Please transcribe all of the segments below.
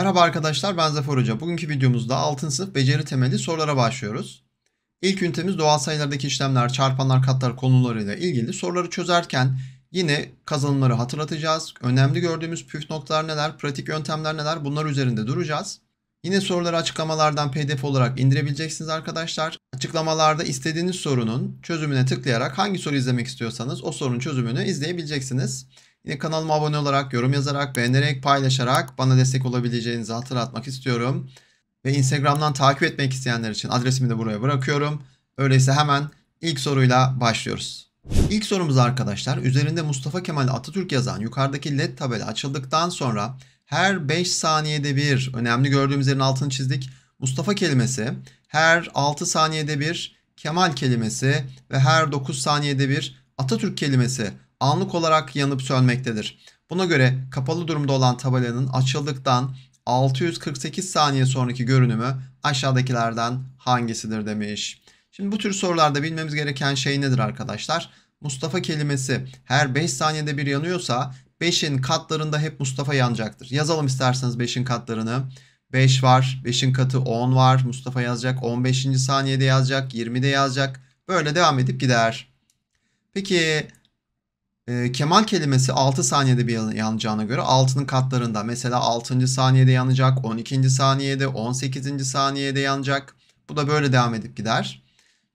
Merhaba arkadaşlar ben Zafer Hoca. Bugünkü videomuzda 6. sınıf beceri temeli sorulara başlıyoruz. İlk ünitemiz doğal sayılardaki işlemler, çarpanlar, katlar konularıyla ilgili soruları çözerken yine kazanımları hatırlatacağız. Önemli gördüğümüz püf noktalar neler, pratik yöntemler neler bunlar üzerinde duracağız. Yine soruları açıklamalardan pdf olarak indirebileceksiniz arkadaşlar. Açıklamalarda istediğiniz sorunun çözümüne tıklayarak hangi soru izlemek istiyorsanız o sorunun çözümünü izleyebileceksiniz. Yine kanalıma abone olarak, yorum yazarak, beğenerek, paylaşarak bana destek olabileceğinizi hatırlatmak istiyorum. Ve Instagram'dan takip etmek isteyenler için adresimi de buraya bırakıyorum. Öyleyse hemen ilk soruyla başlıyoruz. İlk sorumuz arkadaşlar üzerinde Mustafa Kemal Atatürk yazan yukarıdaki led tabela açıldıktan sonra her 5 saniyede bir önemli gördüğümüz yerin altını çizdik. Mustafa kelimesi her 6 saniyede bir Kemal kelimesi ve her 9 saniyede bir Atatürk kelimesi anlık olarak yanıp sönmektedir. Buna göre kapalı durumda olan tabelanın açıldıktan 648 saniye sonraki görünümü aşağıdakilerden hangisidir demiş. Şimdi bu tür sorularda bilmemiz gereken şey nedir arkadaşlar? Mustafa kelimesi her 5 saniyede bir yanıyorsa 5'in katlarında hep Mustafa yanacaktır. Yazalım isterseniz 5'in katlarını. 5 var, 5'in katı 10 var. Mustafa yazacak, 15. saniyede yazacak, 20'de yazacak. Böyle devam edip gider. Peki e, kemal kelimesi 6 saniyede bir yanacağına göre altının katlarında mesela 6. saniyede yanacak, 12. saniyede, 18. saniyede yanacak. Bu da böyle devam edip gider.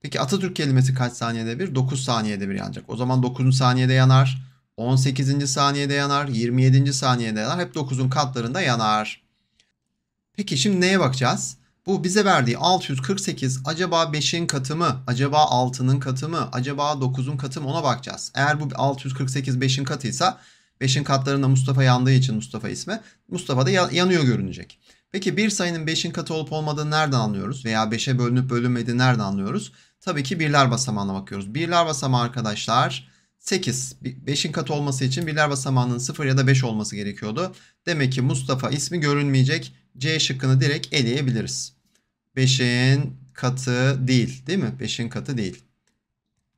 Peki Atatürk kelimesi kaç saniyede bir? 9 saniyede bir yanacak. O zaman 9. saniyede yanar, 18. saniyede yanar, 27. saniyede yanar. Hep 9'un katlarında yanar. Peki şimdi neye bakacağız? Bu bize verdiği 648 acaba 5'in katı mı? Acaba 6'nın katı mı? Acaba 9'un katı mı? Ona bakacağız. Eğer bu 648 5'in katıysa 5'in katlarında Mustafa yandığı için Mustafa ismi. Mustafa da yanıyor görünecek. Peki bir sayının 5'in katı olup olmadığını nereden anlıyoruz? Veya 5'e bölünüp bölünmediğini nereden anlıyoruz? Tabii ki birler basamağına bakıyoruz. Birler basamağı arkadaşlar 8. 5'in katı olması için birler basamağının 0 ya da 5 olması gerekiyordu. Demek ki Mustafa ismi görünmeyecek. C şıkkını direkt eleyebiliriz. 5'in katı değil değil mi? 5'in katı değil.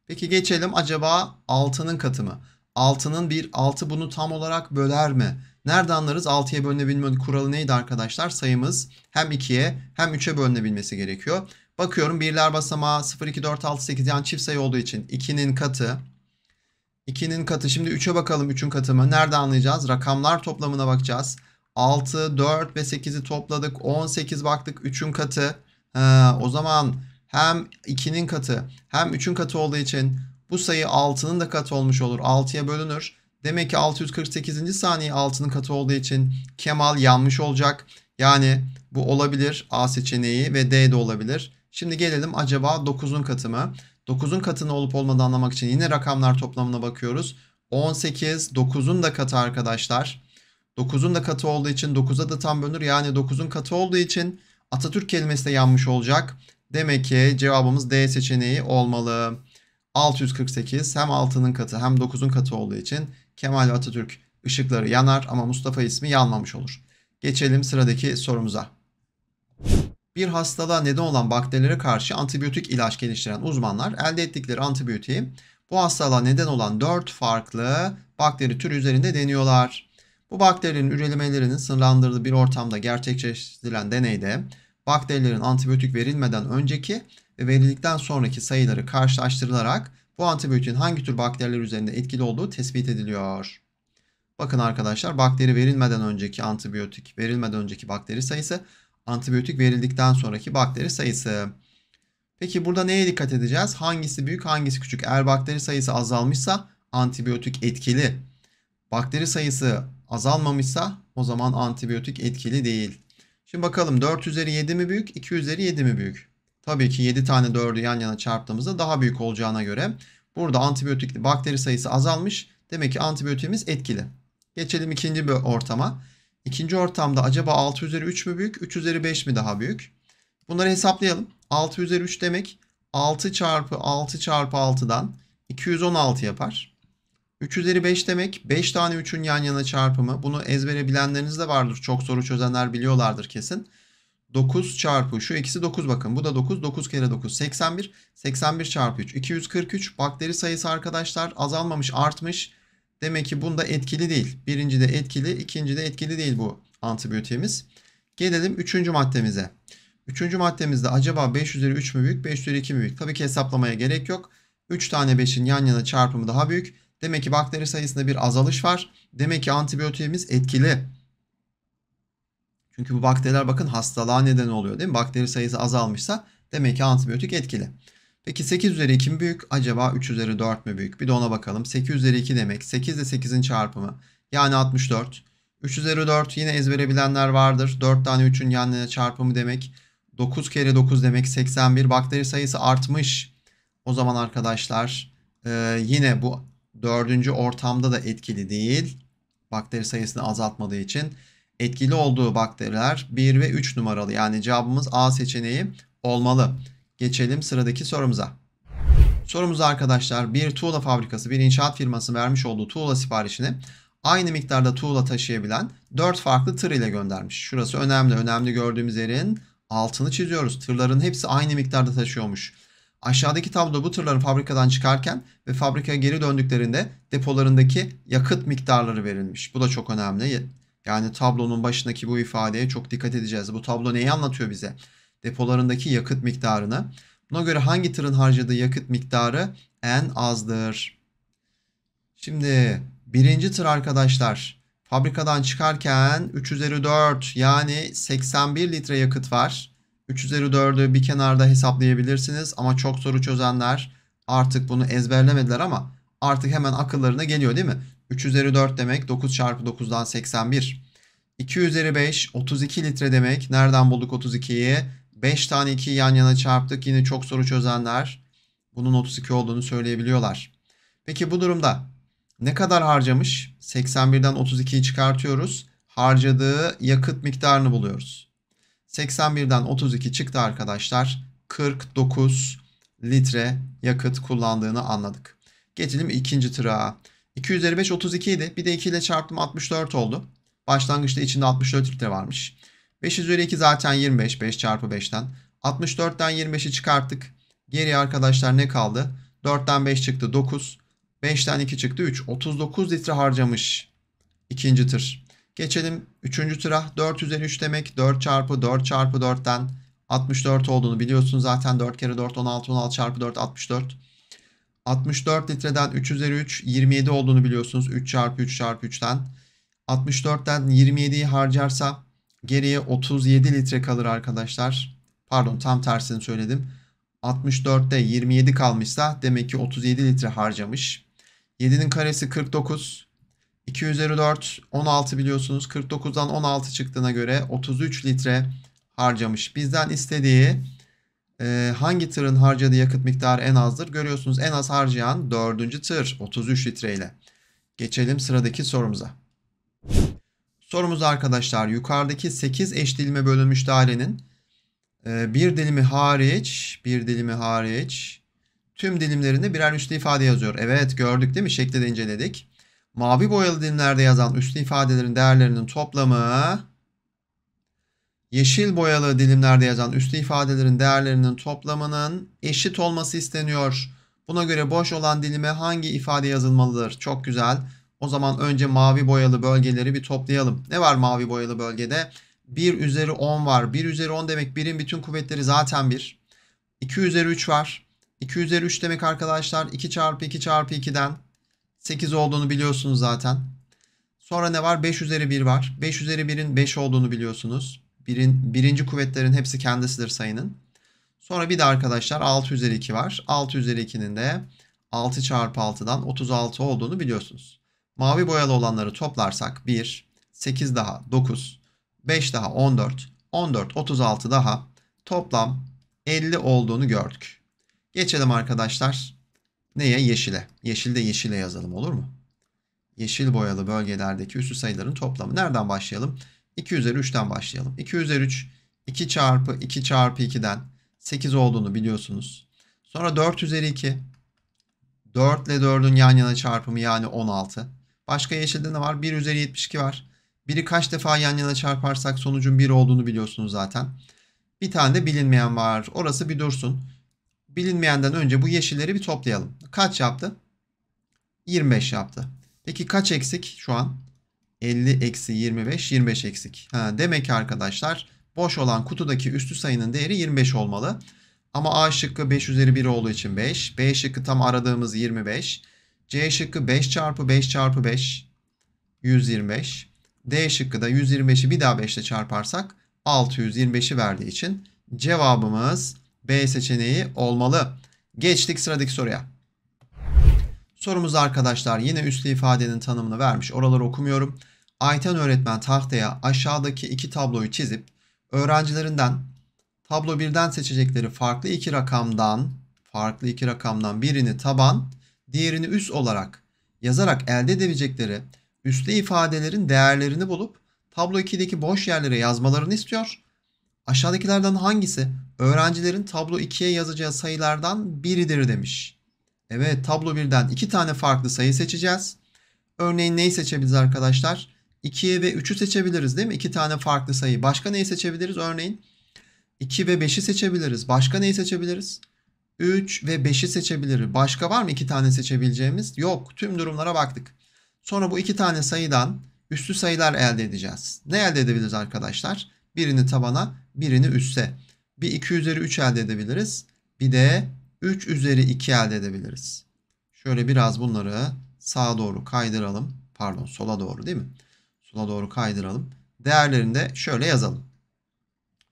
Peki geçelim acaba 6'nın katı mı? 6'nın bir 6 bunu tam olarak böler mi? Nerede anlarız 6'ya bölünebilme kuralı neydi arkadaşlar? Sayımız hem 2'ye hem 3'e bölünebilmesi gerekiyor. Bakıyorum birler basamağı 0, 2, 4, 6, 8 yani çift sayı olduğu için 2'nin katı. 2'nin katı şimdi 3'e bakalım 3'ün katı mı? Nerede anlayacağız? Rakamlar toplamına bakacağız. 6, 4 ve 8'i topladık. 18 baktık 3'ün katı. Ha, ee, o zaman hem 2'nin katı hem 3'ün katı olduğu için bu sayı 6'nın da katı olmuş olur. 6'ya bölünür. Demek ki 648. saniye 6'nın katı olduğu için Kemal yanmış olacak. Yani bu olabilir A seçeneği ve D de olabilir. Şimdi gelelim acaba 9'un katı mı? 9'un katının olup olmadığı anlamak için yine rakamlar toplamına bakıyoruz. 18 9'un da katı arkadaşlar. 9'un da katı olduğu için 9'a da tam bölünür. Yani 9'un katı olduğu için Atatürk kelimesi de yanmış olacak. Demek ki cevabımız D seçeneği olmalı. 648 hem 6'nın katı hem 9'un katı olduğu için Kemal Atatürk ışıkları yanar ama Mustafa ismi yanmamış olur. Geçelim sıradaki sorumuza. Bir hastalığa neden olan bakterilere karşı antibiyotik ilaç geliştiren uzmanlar elde ettikleri antibiyotiği bu hastalığa neden olan 4 farklı bakteri türü üzerinde deniyorlar. Bu bakterinin ürelemelerinin sınırlandırdığı bir ortamda gerçekleştirilen deneyde bakterilerin antibiyotik verilmeden önceki ve verildikten sonraki sayıları karşılaştırılarak bu antibiyotiğin hangi tür bakteriler üzerinde etkili olduğu tespit ediliyor. Bakın arkadaşlar bakteri verilmeden önceki antibiyotik, verilmeden önceki bakteri sayısı, antibiyotik verildikten sonraki bakteri sayısı. Peki burada neye dikkat edeceğiz? Hangisi büyük, hangisi küçük? Eğer bakteri sayısı azalmışsa antibiyotik etkili. Bakteri sayısı azalmamışsa o zaman antibiyotik etkili değil. Şimdi bakalım 4 üzeri 7 mi büyük 2 üzeri 7 mi büyük? Tabii ki 7 tane 4'ü yan yana çarptığımızda daha büyük olacağına göre burada antibiyotikli bakteri sayısı azalmış. Demek ki antibiyotiğimiz etkili. Geçelim ikinci bir ortama. İkinci ortamda acaba 6 üzeri 3 mü büyük 3 üzeri 5 mi daha büyük? Bunları hesaplayalım. 6 üzeri 3 demek 6 çarpı 6 çarpı 6'dan 216 yapar. 3 üzeri 5 demek 5 tane 3'ün yan yana çarpımı. Bunu ezbere bilenleriniz de vardır. Çok soru çözenler biliyorlardır kesin. 9 çarpı şu ikisi 9 bakın. Bu da 9. 9 kere 9 81. 81 çarpı 3 243. Bakteri sayısı arkadaşlar azalmamış artmış. Demek ki bunda etkili değil. Birinci de etkili, ikinci de etkili değil bu antibiyotiğimiz. Gelelim üçüncü maddemize. Üçüncü maddemizde acaba 5 üzeri 3 mü büyük, 5 üzeri 2 mi büyük? Tabii ki hesaplamaya gerek yok. 3 tane 5'in yan yana çarpımı daha büyük. Demek ki bakteri sayısında bir azalış var. Demek ki antibiyotiğimiz etkili. Çünkü bu bakteriler bakın hastalığa neden oluyor değil mi? Bakteri sayısı azalmışsa demek ki antibiyotik etkili. Peki 8 üzeri 2 mi büyük? Acaba 3 üzeri 4 mü büyük? Bir de ona bakalım. 8 üzeri 2 demek. 8 ile 8'in çarpımı. Yani 64. 3 üzeri 4 yine ezbere bilenler vardır. 4 tane 3'ün yan yana çarpımı demek. 9 kere 9 demek 81. Bakteri sayısı artmış. O zaman arkadaşlar yine bu Dördüncü ortamda da etkili değil. Bakteri sayısını azaltmadığı için. Etkili olduğu bakteriler 1 ve 3 numaralı. Yani cevabımız A seçeneği olmalı. Geçelim sıradaki sorumuza. Sorumuz arkadaşlar bir tuğla fabrikası bir inşaat firması vermiş olduğu tuğla siparişini aynı miktarda tuğla taşıyabilen 4 farklı tır ile göndermiş. Şurası önemli. Önemli gördüğümüz yerin altını çiziyoruz. Tırların hepsi aynı miktarda taşıyormuş. Aşağıdaki tablo bu tırların fabrikadan çıkarken ve fabrikaya geri döndüklerinde depolarındaki yakıt miktarları verilmiş. Bu da çok önemli. Yani tablonun başındaki bu ifadeye çok dikkat edeceğiz. Bu tablo neyi anlatıyor bize? Depolarındaki yakıt miktarını. Buna göre hangi tırın harcadığı yakıt miktarı en azdır? Şimdi birinci tır arkadaşlar fabrikadan çıkarken 3 üzeri 4 yani 81 litre yakıt var. 3 üzeri 4'ü bir kenarda hesaplayabilirsiniz ama çok soru çözenler artık bunu ezberlemediler ama artık hemen akıllarına geliyor değil mi? 3 üzeri 4 demek 9 çarpı 9'dan 81. 2 üzeri 5 32 litre demek. Nereden bulduk 32'yi? 5 tane 2 yan yana çarptık. Yine çok soru çözenler bunun 32 olduğunu söyleyebiliyorlar. Peki bu durumda ne kadar harcamış? 81'den 32'yi çıkartıyoruz. Harcadığı yakıt miktarını buluyoruz. 81'den 32 çıktı arkadaşlar. 49 litre yakıt kullandığını anladık. Geçelim ikinci tırağa. 2 üzeri 32 idi. Bir de 2 ile çarptım 64 oldu. Başlangıçta içinde 64 litre varmış. 5 üzeri 2 zaten 25. 5 çarpı 5'ten. 64'ten 25'i çıkarttık. Geriye arkadaşlar ne kaldı? 4'ten 5 çıktı 9. 5'ten 2 çıktı 3. 39 litre harcamış. ikinci tır. Geçelim 3. tıra. 4 üzeri 3 demek 4 çarpı 4 çarpı 4'ten 64 olduğunu biliyorsunuz Zaten 4 kere 4 16 16 çarpı 4 64. 64 litreden 3 üzeri 3 27 olduğunu biliyorsunuz. 3 çarpı 3 çarpı 3'ten. 64'ten 27'yi harcarsa geriye 37 litre kalır arkadaşlar. Pardon tam tersini söyledim. 64'te 27 kalmışsa demek ki 37 litre harcamış. 7'nin karesi 49. 2 üzeri 4 16 biliyorsunuz. 49'dan 16 çıktığına göre 33 litre harcamış. Bizden istediği e, hangi tırın harcadığı yakıt miktarı en azdır? Görüyorsunuz en az harcayan 4. tır 33 litre ile. Geçelim sıradaki sorumuza. Sorumuz arkadaşlar yukarıdaki 8 eş dilime bölünmüş dairenin e, bir dilimi hariç, bir dilimi hariç tüm dilimlerinde birer üslü ifade yazıyor. Evet gördük değil mi? Şekli de inceledik mavi boyalı dinlerde yazan üslü ifadelerin değerlerinin toplamı yeşil boyalı dilimlerde yazan üslü ifadelerin değerlerinin toplamının eşit olması isteniyor. Buna göre boş olan dilime hangi ifade yazılmalıdır? Çok güzel. O zaman önce mavi boyalı bölgeleri bir toplayalım. Ne var mavi boyalı bölgede? 1 üzeri 10 var. 1 üzeri 10 demek 1'in bütün kuvvetleri zaten 1. 2 üzeri 3 var. 2 üzeri 3 demek arkadaşlar 2 çarpı 2 çarpı 2'den 8 olduğunu biliyorsunuz zaten. Sonra ne var? 5 üzeri 1 var. 5 üzeri 1'in 5 olduğunu biliyorsunuz. Birin, birinci kuvvetlerin hepsi kendisidir sayının. Sonra bir de arkadaşlar 6 üzeri 2 var. 6 üzeri 2'nin de 6 çarpı 6'dan 36 olduğunu biliyorsunuz. Mavi boyalı olanları toplarsak 1, 8 daha 9, 5 daha 14, 14, 36 daha toplam 50 olduğunu gördük. Geçelim arkadaşlar Neye? Yeşile. Yeşilde yeşile yazalım olur mu? Yeşil boyalı bölgelerdeki üssü sayıların toplamı. Nereden başlayalım? 2 üzeri 3'ten başlayalım. 2 üzeri 3 2 çarpı 2 çarpı 2'den 8 olduğunu biliyorsunuz. Sonra 4 üzeri 2. 4 ile 4'ün yan yana çarpımı yani 16. Başka yeşilde ne var? 1 üzeri 72 var. Biri kaç defa yan yana çarparsak sonucun 1 olduğunu biliyorsunuz zaten. Bir tane de bilinmeyen var. Orası bir dursun bilinmeyenden önce bu yeşilleri bir toplayalım. Kaç yaptı? 25 yaptı. Peki kaç eksik şu an? 50 eksi 25, 25 eksik. Ha, demek ki arkadaşlar boş olan kutudaki üstü sayının değeri 25 olmalı. Ama A şıkkı 5 üzeri 1 olduğu için 5. B şıkkı tam aradığımız 25. C şıkkı 5 çarpı 5 çarpı 5. 125. D şıkkı da 125'i bir daha 5 ile çarparsak 625'i verdiği için cevabımız B seçeneği olmalı. Geçtik sıradaki soruya. Sorumuz arkadaşlar yine üslü ifadenin tanımını vermiş. Oraları okumuyorum. Ayten öğretmen tahtaya aşağıdaki iki tabloyu çizip öğrencilerinden tablo birden seçecekleri farklı iki rakamdan farklı iki rakamdan birini taban, diğerini üs olarak yazarak elde edebilecekleri üslü ifadelerin değerlerini bulup tablo 2'deki boş yerlere yazmalarını istiyor. Aşağıdakilerden hangisi öğrencilerin tablo 2'ye yazacağı sayılardan biridir demiş. Evet tablo 1'den 2 tane farklı sayı seçeceğiz. Örneğin neyi seçebiliriz arkadaşlar? 2'yi ve 3'ü seçebiliriz değil mi? 2 tane farklı sayı. Başka neyi seçebiliriz? Örneğin 2 ve 5'i seçebiliriz. Başka neyi seçebiliriz? 3 ve 5'i seçebiliriz. Başka var mı 2 tane seçebileceğimiz? Yok. Tüm durumlara baktık. Sonra bu 2 tane sayıdan üstü sayılar elde edeceğiz. Ne elde edebiliriz arkadaşlar? Birini tabana, birini üste bir 2 üzeri 3 elde edebiliriz. Bir de 3 üzeri 2 elde edebiliriz. Şöyle biraz bunları sağa doğru kaydıralım. Pardon sola doğru değil mi? Sola doğru kaydıralım. Değerlerini de şöyle yazalım.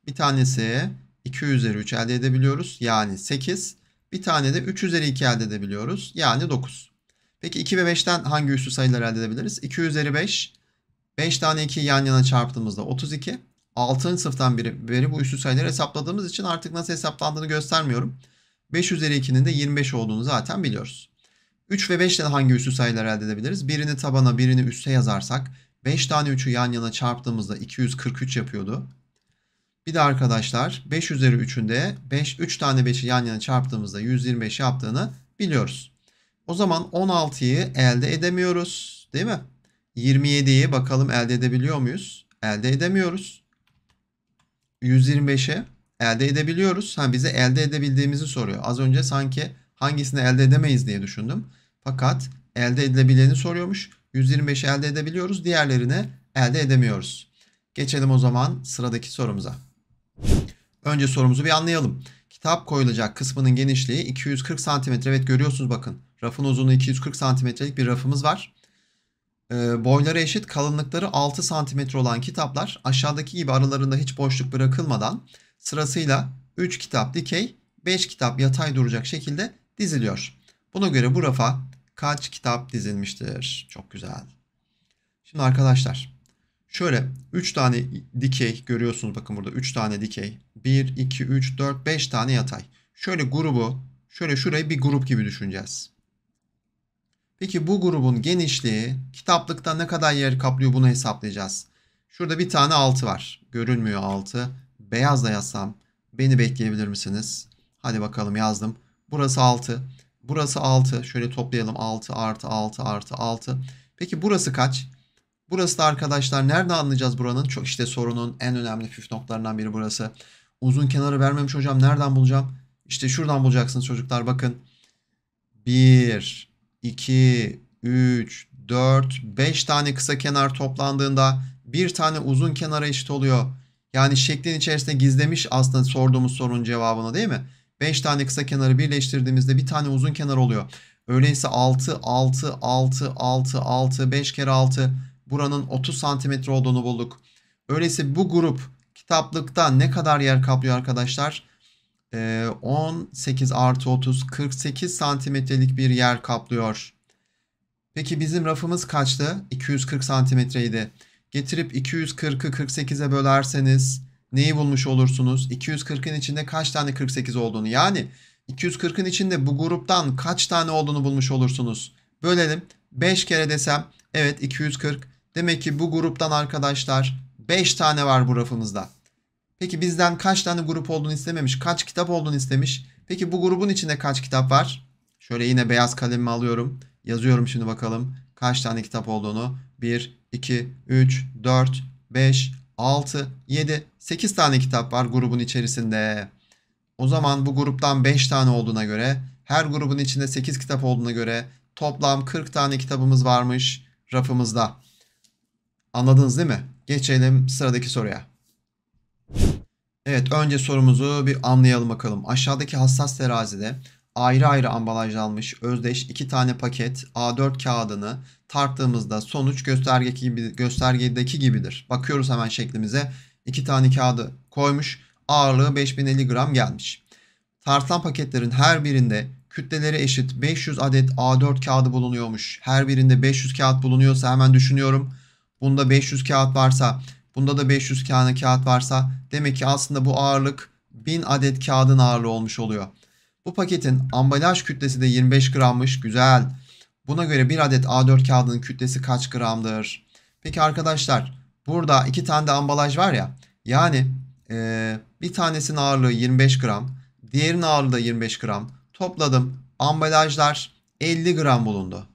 Bir tanesi 2 üzeri 3 elde edebiliyoruz. Yani 8. Bir tane de 3 üzeri 2 elde edebiliyoruz. Yani 9. Peki 2 ve 5'ten hangi üslü sayılar elde edebiliriz? 2 üzeri 5. 5 tane 2 yan yana çarptığımızda 32. 6. sınıftan beri, beri bu üslü sayıları hesapladığımız için artık nasıl hesaplandığını göstermiyorum. 5 üzeri 2'nin de 25 olduğunu zaten biliyoruz. 3 ve 5 ile hangi üslü sayılar elde edebiliriz? Birini tabana birini üste yazarsak 5 tane 3'ü yan yana çarptığımızda 243 yapıyordu. Bir de arkadaşlar 5 üzeri 3'ün de 5, 3 tane 5'i yan yana çarptığımızda 125 yaptığını biliyoruz. O zaman 16'yı elde edemiyoruz değil mi? 27'yi bakalım elde edebiliyor muyuz? Elde edemiyoruz. 125'e elde edebiliyoruz. Ha bize elde edebildiğimizi soruyor. Az önce sanki hangisini elde edemeyiz diye düşündüm. Fakat elde edilebileni soruyormuş. 125'i elde edebiliyoruz. Diğerlerini elde edemiyoruz. Geçelim o zaman sıradaki sorumuza. Önce sorumuzu bir anlayalım. Kitap koyulacak kısmının genişliği 240 cm. Evet görüyorsunuz bakın. Rafın uzunluğu 240 cm'lik bir rafımız var. Ee, boyları eşit kalınlıkları 6 cm olan kitaplar aşağıdaki gibi aralarında hiç boşluk bırakılmadan sırasıyla 3 kitap dikey 5 kitap yatay duracak şekilde diziliyor. Buna göre bu rafa kaç kitap dizilmiştir? Çok güzel. Şimdi arkadaşlar şöyle 3 tane dikey görüyorsunuz bakın burada 3 tane dikey. 1, 2, 3, 4, 5 tane yatay. Şöyle grubu şöyle şurayı bir grup gibi düşüneceğiz. Peki bu grubun genişliği kitaplıkta ne kadar yer kaplıyor bunu hesaplayacağız. Şurada bir tane 6 var. Görünmüyor 6. Beyazla yazsam beni bekleyebilir misiniz? Hadi bakalım yazdım. Burası 6. Burası 6. Şöyle toplayalım 6 artı 6 artı 6. Peki burası kaç? Burası da arkadaşlar nerede anlayacağız buranın? Çok işte sorunun en önemli püf noktalarından biri burası. Uzun kenarı vermemiş hocam nereden bulacağım? İşte şuradan bulacaksınız çocuklar bakın. 1 2, 3, 4, 5 tane kısa kenar toplandığında bir tane uzun kenara eşit oluyor. Yani şeklin içerisinde gizlemiş aslında sorduğumuz sorunun cevabını değil mi? 5 tane kısa kenarı birleştirdiğimizde bir tane uzun kenar oluyor. Öyleyse 6, 6, 6, 6, 6, 5 kere 6 buranın 30 santimetre olduğunu bulduk. Öyleyse bu grup kitaplıkta ne kadar yer kaplıyor arkadaşlar? 18 ee, artı 30 48 santimetrelik bir yer kaplıyor. Peki bizim rafımız kaçtı? 240 santimetreydi. Getirip 240'ı 48'e bölerseniz neyi bulmuş olursunuz? 240'ın içinde kaç tane 48 olduğunu yani 240'ın içinde bu gruptan kaç tane olduğunu bulmuş olursunuz. Bölelim 5 kere desem evet 240 demek ki bu gruptan arkadaşlar 5 tane var bu rafımızda. Peki bizden kaç tane grup olduğunu istememiş, kaç kitap olduğunu istemiş. Peki bu grubun içinde kaç kitap var? Şöyle yine beyaz kalemimi alıyorum. Yazıyorum şimdi bakalım kaç tane kitap olduğunu. 1, 2, 3, 4, 5, 6, 7, 8 tane kitap var grubun içerisinde. O zaman bu gruptan 5 tane olduğuna göre, her grubun içinde 8 kitap olduğuna göre toplam 40 tane kitabımız varmış rafımızda. Anladınız değil mi? Geçelim sıradaki soruya. Evet önce sorumuzu bir anlayalım bakalım. Aşağıdaki hassas terazide ayrı ayrı ambalajlanmış özdeş iki tane paket A4 kağıdını tarttığımızda sonuç göstergedeki, gibi, göstergedeki gibidir. Bakıyoruz hemen şeklimize. iki tane kağıdı koymuş. Ağırlığı 5050 gram gelmiş. Tartan paketlerin her birinde kütleleri eşit 500 adet A4 kağıdı bulunuyormuş. Her birinde 500 kağıt bulunuyorsa hemen düşünüyorum. Bunda 500 kağıt varsa Bunda da 500 tane kağıt varsa demek ki aslında bu ağırlık 1000 adet kağıdın ağırlığı olmuş oluyor. Bu paketin ambalaj kütlesi de 25 grammış. Güzel. Buna göre bir adet A4 kağıdının kütlesi kaç gramdır? Peki arkadaşlar burada iki tane de ambalaj var ya. Yani e, bir tanesinin ağırlığı 25 gram. Diğerinin ağırlığı da 25 gram. Topladım. Ambalajlar 50 gram bulundu.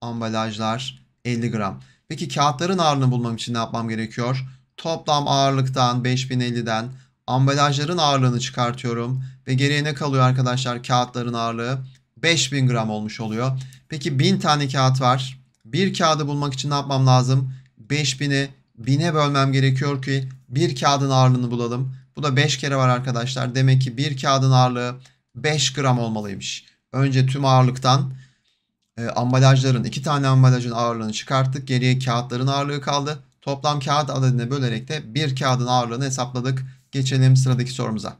Ambalajlar 50 gram. Peki kağıtların ağırlığını bulmam için ne yapmam gerekiyor? Toplam ağırlıktan 5050'den ambalajların ağırlığını çıkartıyorum. Ve geriye ne kalıyor arkadaşlar? Kağıtların ağırlığı 5000 gram olmuş oluyor. Peki 1000 tane kağıt var. Bir kağıdı bulmak için ne yapmam lazım? 5000'i 1000'e bölmem gerekiyor ki bir kağıdın ağırlığını bulalım. Bu da 5 kere var arkadaşlar. Demek ki bir kağıdın ağırlığı 5 gram olmalıymış. Önce tüm ağırlıktan e, ambalajların iki tane ambalajın ağırlığını çıkarttık. Geriye kağıtların ağırlığı kaldı. Toplam kağıt adadını bölerek de bir kağıdın ağırlığını hesapladık. Geçelim sıradaki sorumuza.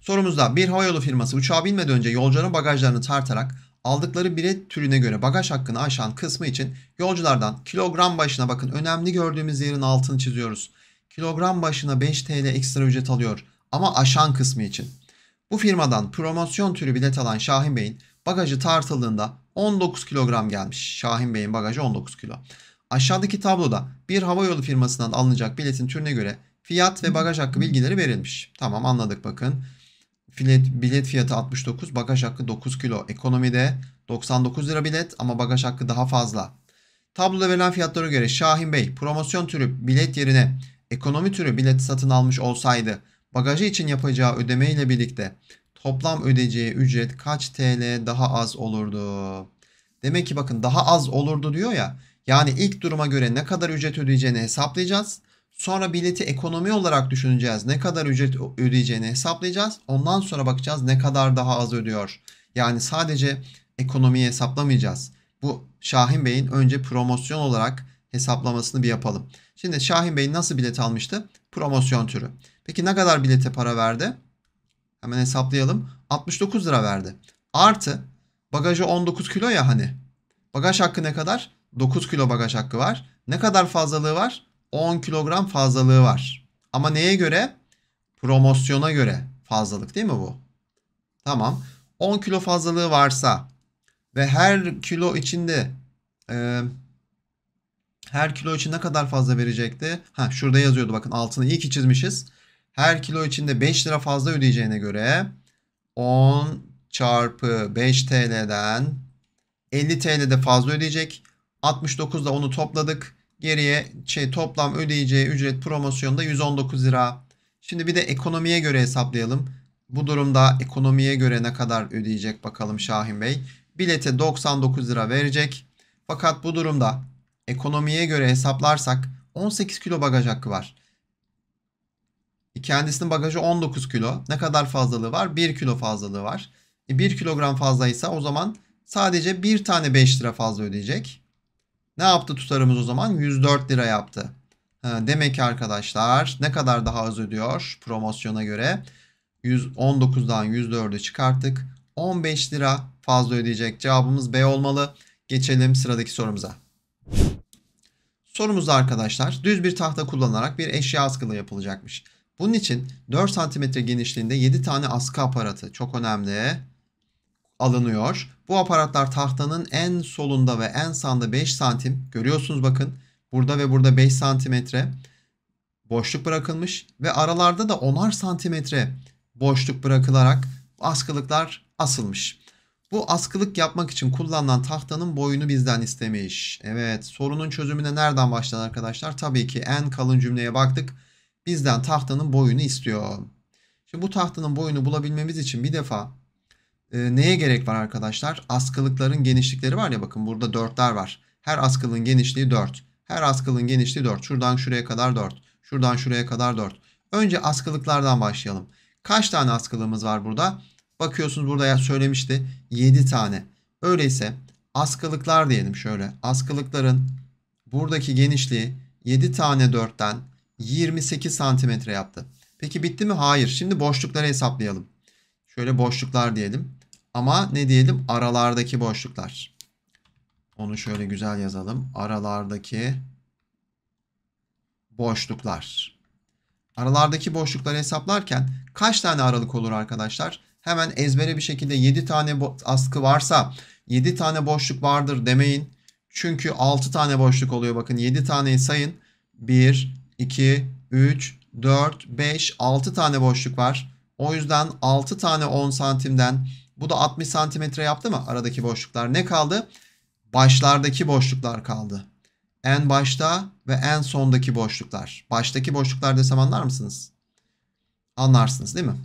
Sorumuzda bir havayolu firması uçağa binmeden önce yolcuların bagajlarını tartarak aldıkları bilet türüne göre bagaj hakkını aşan kısmı için yolculardan kilogram başına bakın önemli gördüğümüz yerin altını çiziyoruz. Kilogram başına 5 TL ekstra ücret alıyor ama aşan kısmı için. Bu firmadan promosyon türü bilet alan Şahin Bey'in bagajı tartıldığında 19 kilogram gelmiş. Şahin Bey'in bagajı 19 kilo. Aşağıdaki tabloda bir havayolu firmasından alınacak biletin türüne göre fiyat ve bagaj hakkı bilgileri verilmiş. Tamam anladık bakın. Bilet, bilet fiyatı 69, bagaj hakkı 9 kilo. Ekonomide 99 lira bilet ama bagaj hakkı daha fazla. Tabloda verilen fiyatlara göre Şahin Bey promosyon türü bilet yerine ekonomi türü bilet satın almış olsaydı bagajı için yapacağı ödeme ile birlikte toplam ödeyeceği ücret kaç TL daha az olurdu? Demek ki bakın daha az olurdu diyor ya. Yani ilk duruma göre ne kadar ücret ödeyeceğini hesaplayacağız. Sonra bileti ekonomi olarak düşüneceğiz. Ne kadar ücret ödeyeceğini hesaplayacağız. Ondan sonra bakacağız ne kadar daha az ödüyor. Yani sadece ekonomiyi hesaplamayacağız. Bu Şahin Bey'in önce promosyon olarak hesaplamasını bir yapalım. Şimdi Şahin Bey nasıl bilet almıştı? Promosyon türü. Peki ne kadar bilete para verdi? Hemen hesaplayalım. 69 lira verdi. Artı bagajı 19 kilo ya hani. Bagaj hakkı ne kadar? 9 kilo bagaj hakkı var. Ne kadar fazlalığı var? 10 kilogram fazlalığı var. Ama neye göre? Promosyona göre fazlalık değil mi bu? Tamam. 10 kilo fazlalığı varsa ve her kilo içinde e, her kilo için ne kadar fazla verecekti? Ha şurada yazıyordu bakın altını iyi ki çizmişiz her kilo içinde 5 lira fazla ödeyeceğine göre 10 çarpı 5 TL'den 50 TL'de fazla ödeyecek. 69'da onu topladık. Geriye şey toplam ödeyeceği ücret promosyonda 119 lira. Şimdi bir de ekonomiye göre hesaplayalım. Bu durumda ekonomiye göre ne kadar ödeyecek bakalım Şahin Bey. Bilete 99 lira verecek. Fakat bu durumda ekonomiye göre hesaplarsak 18 kilo bagaj hakkı var. E, kendisinin bagajı 19 kilo. Ne kadar fazlalığı var? 1 kilo fazlalığı var. E 1 kilogram fazlaysa o zaman sadece bir tane 5 lira fazla ödeyecek. Ne yaptı tutarımız o zaman? 104 lira yaptı. Demek ki arkadaşlar ne kadar daha az ödüyor promosyona göre? 119'dan 104'ü çıkarttık. 15 lira fazla ödeyecek. Cevabımız B olmalı. Geçelim sıradaki sorumuza. Sorumuzda arkadaşlar düz bir tahta kullanarak bir eşya askılı yapılacakmış. Bunun için 4 cm genişliğinde 7 tane askı aparatı çok önemli alınıyor. Bu aparatlar tahtanın en solunda ve en sağında 5 santim görüyorsunuz bakın burada ve burada 5 santimetre boşluk bırakılmış ve aralarda da 10'ar santimetre boşluk bırakılarak askılıklar asılmış. Bu askılık yapmak için kullanılan tahtanın boyunu bizden istemiş. Evet sorunun çözümüne nereden başlanır arkadaşlar? Tabii ki en kalın cümleye baktık bizden tahtanın boyunu istiyor. Şimdi bu tahtanın boyunu bulabilmemiz için bir defa e, neye gerek var arkadaşlar? Askılıkların genişlikleri var ya bakın burada 4'ler var. Her askılın genişliği 4. Her askılın genişliği 4. Şuradan şuraya kadar 4. Şuradan şuraya kadar 4. Önce askılıklardan başlayalım. Kaç tane askılığımız var burada? Bakıyorsunuz burada ya söylemişti 7 tane. Öyleyse askılıklar diyelim şöyle. Askılıkların buradaki genişliği 7 tane 4'ten 28 santimetre yaptı. Peki bitti mi? Hayır. Şimdi boşlukları hesaplayalım. Şöyle boşluklar diyelim. Ama ne diyelim? Aralardaki boşluklar. Onu şöyle güzel yazalım. Aralardaki boşluklar. Aralardaki boşlukları hesaplarken kaç tane aralık olur arkadaşlar? Hemen ezbere bir şekilde 7 tane askı varsa 7 tane boşluk vardır demeyin. Çünkü 6 tane boşluk oluyor bakın 7 taneyi sayın. 1, 2, 3, 4, 5, 6 tane boşluk var. O yüzden 6 tane 10 santimden bu da 60 santimetre yaptı mı aradaki boşluklar? Ne kaldı? Başlardaki boşluklar kaldı. En başta ve en sondaki boşluklar. Baştaki boşluklar desem anlar mısınız? Anlarsınız değil mi?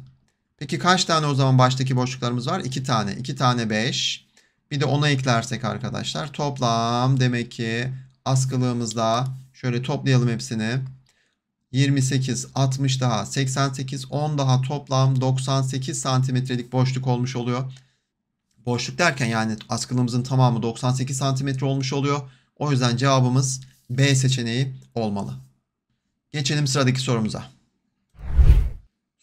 Peki kaç tane o zaman baştaki boşluklarımız var? 2 tane. 2 tane 5. Bir de ona eklersek arkadaşlar toplam demek ki askılığımızda şöyle toplayalım hepsini. 28, 60 daha, 88, 10 daha toplam 98 santimetrelik boşluk olmuş oluyor. Boşluk derken yani askılımızın tamamı 98 santimetre olmuş oluyor. O yüzden cevabımız B seçeneği olmalı. Geçelim sıradaki sorumuza.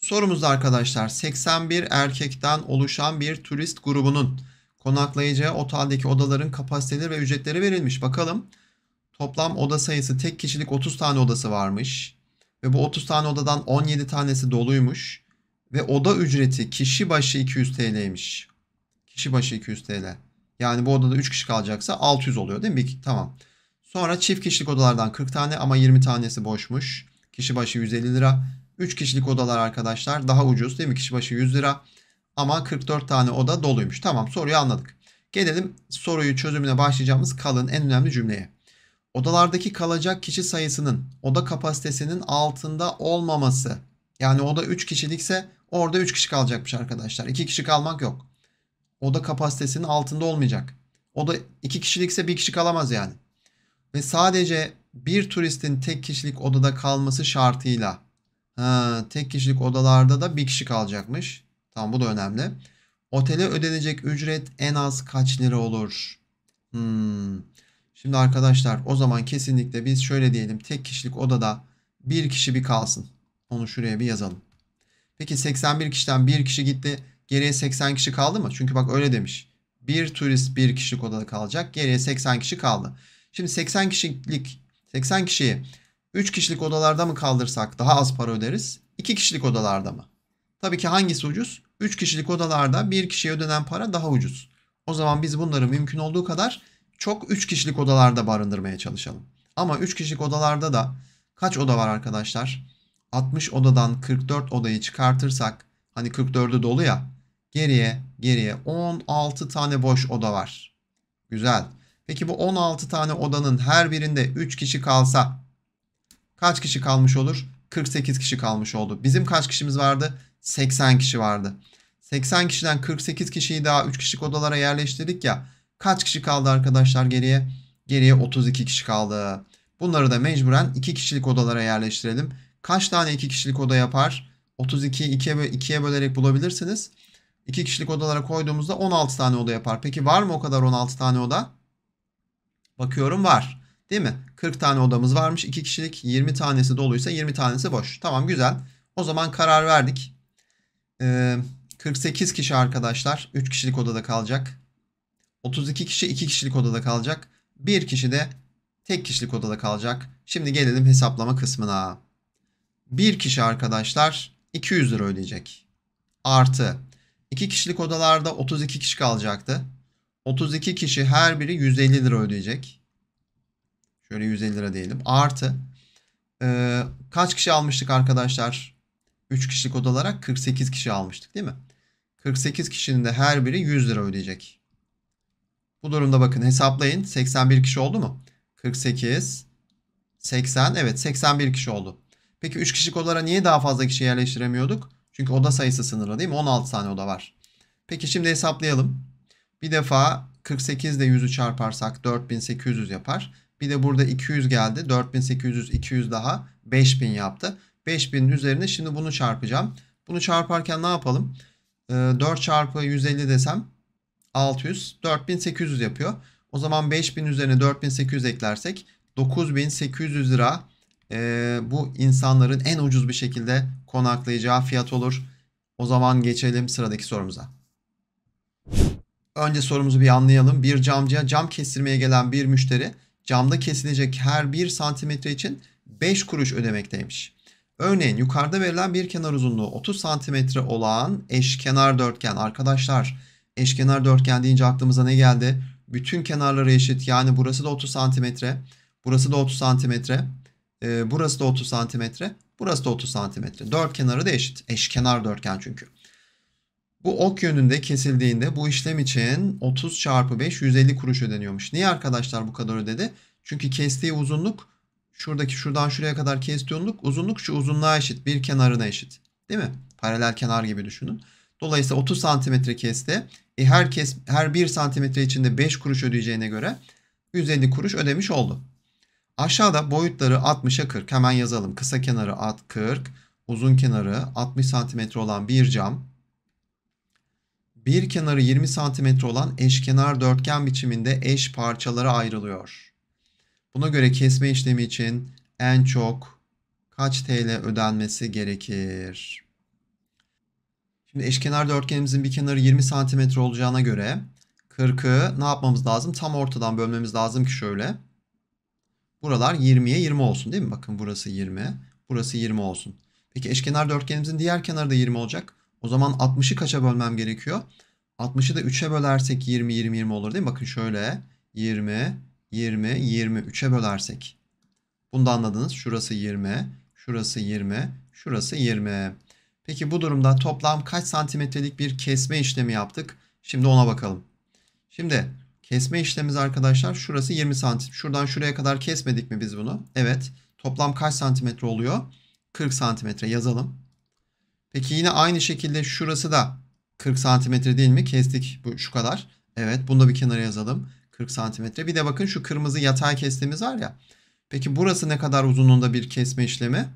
Sorumuzda arkadaşlar 81 erkekten oluşan bir turist grubunun konaklayacağı oteldeki odaların kapasiteleri ve ücretleri verilmiş. Bakalım toplam oda sayısı tek kişilik 30 tane odası varmış. Ve bu 30 tane odadan 17 tanesi doluymuş. Ve oda ücreti kişi başı 200 TL'ymiş. Kişi başı 200 TL. Yani bu odada 3 kişi kalacaksa 600 oluyor değil mi? Bir, tamam. Sonra çift kişilik odalardan 40 tane ama 20 tanesi boşmuş. Kişi başı 150 lira. 3 kişilik odalar arkadaşlar daha ucuz değil mi? Kişi başı 100 lira. Ama 44 tane oda doluymuş. Tamam soruyu anladık. Gelelim soruyu çözümüne başlayacağımız kalın en önemli cümleye odalardaki kalacak kişi sayısının oda kapasitesinin altında olmaması. Yani oda 3 kişilikse orada 3 kişi kalacakmış arkadaşlar. 2 kişi kalmak yok. Oda kapasitesinin altında olmayacak. Oda 2 kişilikse 1 kişi kalamaz yani. Ve sadece bir turistin tek kişilik odada kalması şartıyla ha, tek kişilik odalarda da bir kişi kalacakmış. Tamam bu da önemli. Otele ödenecek ücret en az kaç lira olur? Hmm. Şimdi arkadaşlar o zaman kesinlikle biz şöyle diyelim tek kişilik odada bir kişi bir kalsın. Onu şuraya bir yazalım. Peki 81 kişiden bir kişi gitti. Geriye 80 kişi kaldı mı? Çünkü bak öyle demiş. Bir turist bir kişilik odada kalacak. Geriye 80 kişi kaldı. Şimdi 80 kişilik 80 kişiyi 3 kişilik odalarda mı kaldırsak daha az para öderiz? 2 kişilik odalarda mı? Tabii ki hangisi ucuz? 3 kişilik odalarda bir kişiye ödenen para daha ucuz. O zaman biz bunları mümkün olduğu kadar çok 3 kişilik odalarda barındırmaya çalışalım. Ama 3 kişilik odalarda da kaç oda var arkadaşlar? 60 odadan 44 odayı çıkartırsak hani 44'ü dolu ya geriye geriye 16 tane boş oda var. Güzel. Peki bu 16 tane odanın her birinde 3 kişi kalsa kaç kişi kalmış olur? 48 kişi kalmış oldu. Bizim kaç kişimiz vardı? 80 kişi vardı. 80 kişiden 48 kişiyi daha 3 kişilik odalara yerleştirdik ya. Kaç kişi kaldı arkadaşlar geriye? Geriye 32 kişi kaldı. Bunları da mecburen 2 kişilik odalara yerleştirelim. Kaç tane 2 kişilik oda yapar? 32'yi 2'ye, 2'ye bölerek bulabilirsiniz. 2 kişilik odalara koyduğumuzda 16 tane oda yapar. Peki var mı o kadar 16 tane oda? Bakıyorum var. Değil mi? 40 tane odamız varmış. 2 kişilik 20 tanesi doluysa 20 tanesi boş. Tamam güzel. O zaman karar verdik. Ee, 48 kişi arkadaşlar 3 kişilik odada kalacak. 32 kişi 2 kişilik odada kalacak. 1 kişi de tek kişilik odada kalacak. Şimdi gelelim hesaplama kısmına. 1 kişi arkadaşlar 200 lira ödeyecek. Artı 2 kişilik odalarda 32 kişi kalacaktı. 32 kişi her biri 150 lira ödeyecek. Şöyle 150 lira diyelim. Artı e, kaç kişi almıştık arkadaşlar? 3 kişilik odalara 48 kişi almıştık değil mi? 48 kişinin de her biri 100 lira ödeyecek. Bu durumda bakın hesaplayın. 81 kişi oldu mu? 48, 80. Evet 81 kişi oldu. Peki 3 kişilik odalara niye daha fazla kişi yerleştiremiyorduk? Çünkü oda sayısı sınırlı değil mi? 16 tane oda var. Peki şimdi hesaplayalım. Bir defa 48 ile 100'ü çarparsak 4800 yapar. Bir de burada 200 geldi. 4800 200 daha 5000 yaptı. 5000'in üzerine şimdi bunu çarpacağım. Bunu çarparken ne yapalım? 4 ee, çarpı 150 desem 600, 4800 yapıyor. O zaman 5000 üzerine 4800 eklersek 9800 lira e, bu insanların en ucuz bir şekilde konaklayacağı fiyat olur. O zaman geçelim sıradaki sorumuza. Önce sorumuzu bir anlayalım. Bir camcıya cam kestirmeye gelen bir müşteri camda kesilecek her 1 santimetre için 5 kuruş ödemekteymiş. Örneğin yukarıda verilen bir kenar uzunluğu 30 santimetre olan eşkenar dörtgen arkadaşlar Eşkenar dörtgen deyince aklımıza ne geldi? Bütün kenarları eşit. Yani burası da 30 santimetre. Burası da 30 santimetre. E, burası da 30 santimetre. Burası da 30 santimetre. Dört kenarı da eşit. Eşkenar dörtgen çünkü. Bu ok yönünde kesildiğinde bu işlem için 30 çarpı 5 150 kuruş ödeniyormuş. Niye arkadaşlar bu kadar ödedi? Çünkü kestiği uzunluk şuradaki şuradan şuraya kadar kestiği uzunluk uzunluk şu uzunluğa eşit. Bir kenarına eşit. Değil mi? Paralel kenar gibi düşünün. Dolayısıyla 30 santimetre kesti. E herkes her 1 santimetre içinde 5 kuruş ödeyeceğine göre 150 kuruş ödemiş oldu. Aşağıda boyutları 60'a 40 hemen yazalım. Kısa kenarı 40, uzun kenarı 60 santimetre olan bir cam. Bir kenarı 20 santimetre olan eşkenar dörtgen biçiminde eş parçalara ayrılıyor. Buna göre kesme işlemi için en çok kaç TL ödenmesi gerekir? Şimdi eşkenar dörtgenimizin bir kenarı 20 cm olacağına göre 40'ı ne yapmamız lazım? Tam ortadan bölmemiz lazım ki şöyle. Buralar 20'ye 20 olsun değil mi? Bakın burası 20, burası 20 olsun. Peki eşkenar dörtgenimizin diğer kenarı da 20 olacak. O zaman 60'ı kaça bölmem gerekiyor? 60'ı da 3'e bölersek 20, 20, 20 olur değil mi? Bakın şöyle 20, 20, 20, 3'e bölersek. Bunu da anladınız. Şurası 20, şurası 20, şurası 20. Peki bu durumda toplam kaç santimetrelik bir kesme işlemi yaptık? Şimdi ona bakalım. Şimdi kesme işlemimiz arkadaşlar şurası 20 santim. Şuradan şuraya kadar kesmedik mi biz bunu? Evet. Toplam kaç santimetre oluyor? 40 santimetre yazalım. Peki yine aynı şekilde şurası da 40 santimetre değil mi? Kestik bu şu kadar. Evet bunu da bir kenara yazalım. 40 santimetre. Bir de bakın şu kırmızı yatay kestiğimiz var ya. Peki burası ne kadar uzunluğunda bir kesme işlemi?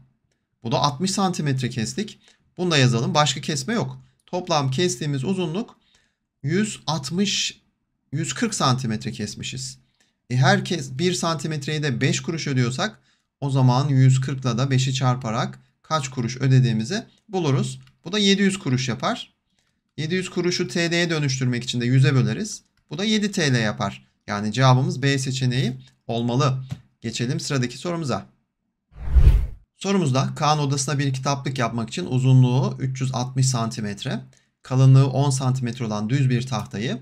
Bu da 60 santimetre kestik. Bunu da yazalım. Başka kesme yok. Toplam kestiğimiz uzunluk 160 140 santimetre kesmişiz. E herkes 1 santimetreyi de 5 kuruş ödüyorsak o zaman 140'la da 5'i çarparak kaç kuruş ödediğimizi buluruz. Bu da 700 kuruş yapar. 700 kuruşu TL'ye dönüştürmek için de 100'e böleriz. Bu da 7 TL yapar. Yani cevabımız B seçeneği olmalı. Geçelim sıradaki sorumuza. Sorumuzda Kaan odasına bir kitaplık yapmak için uzunluğu 360 cm, kalınlığı 10 cm olan düz bir tahtayı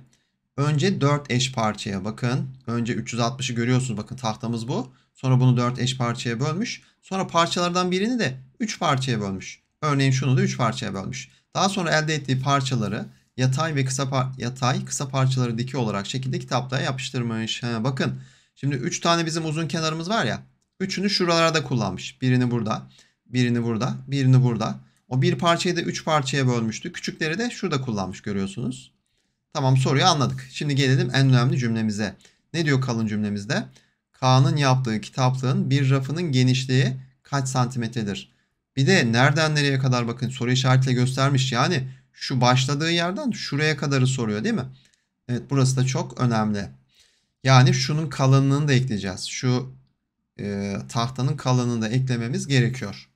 önce 4 eş parçaya bakın. Önce 360'ı görüyorsunuz bakın tahtamız bu. Sonra bunu 4 eş parçaya bölmüş. Sonra parçalardan birini de 3 parçaya bölmüş. Örneğin şunu da 3 parçaya bölmüş. Daha sonra elde ettiği parçaları yatay ve kısa yatay kısa parçaları dikey olarak şekilde kitaplığa yapıştırmış. He, bakın şimdi 3 tane bizim uzun kenarımız var ya. Üçünü şuralarda kullanmış. Birini burada, birini burada, birini burada. O bir parçayı da üç parçaya bölmüştü. Küçükleri de şurada kullanmış görüyorsunuz. Tamam soruyu anladık. Şimdi gelelim en önemli cümlemize. Ne diyor kalın cümlemizde? Kaan'ın yaptığı kitaplığın bir rafının genişliği kaç santimetredir? Bir de nereden nereye kadar bakın soru işaretle göstermiş. Yani şu başladığı yerden şuraya kadarı soruyor değil mi? Evet burası da çok önemli. Yani şunun kalınlığını da ekleyeceğiz. Şu e, tahtanın kalanını da eklememiz gerekiyor.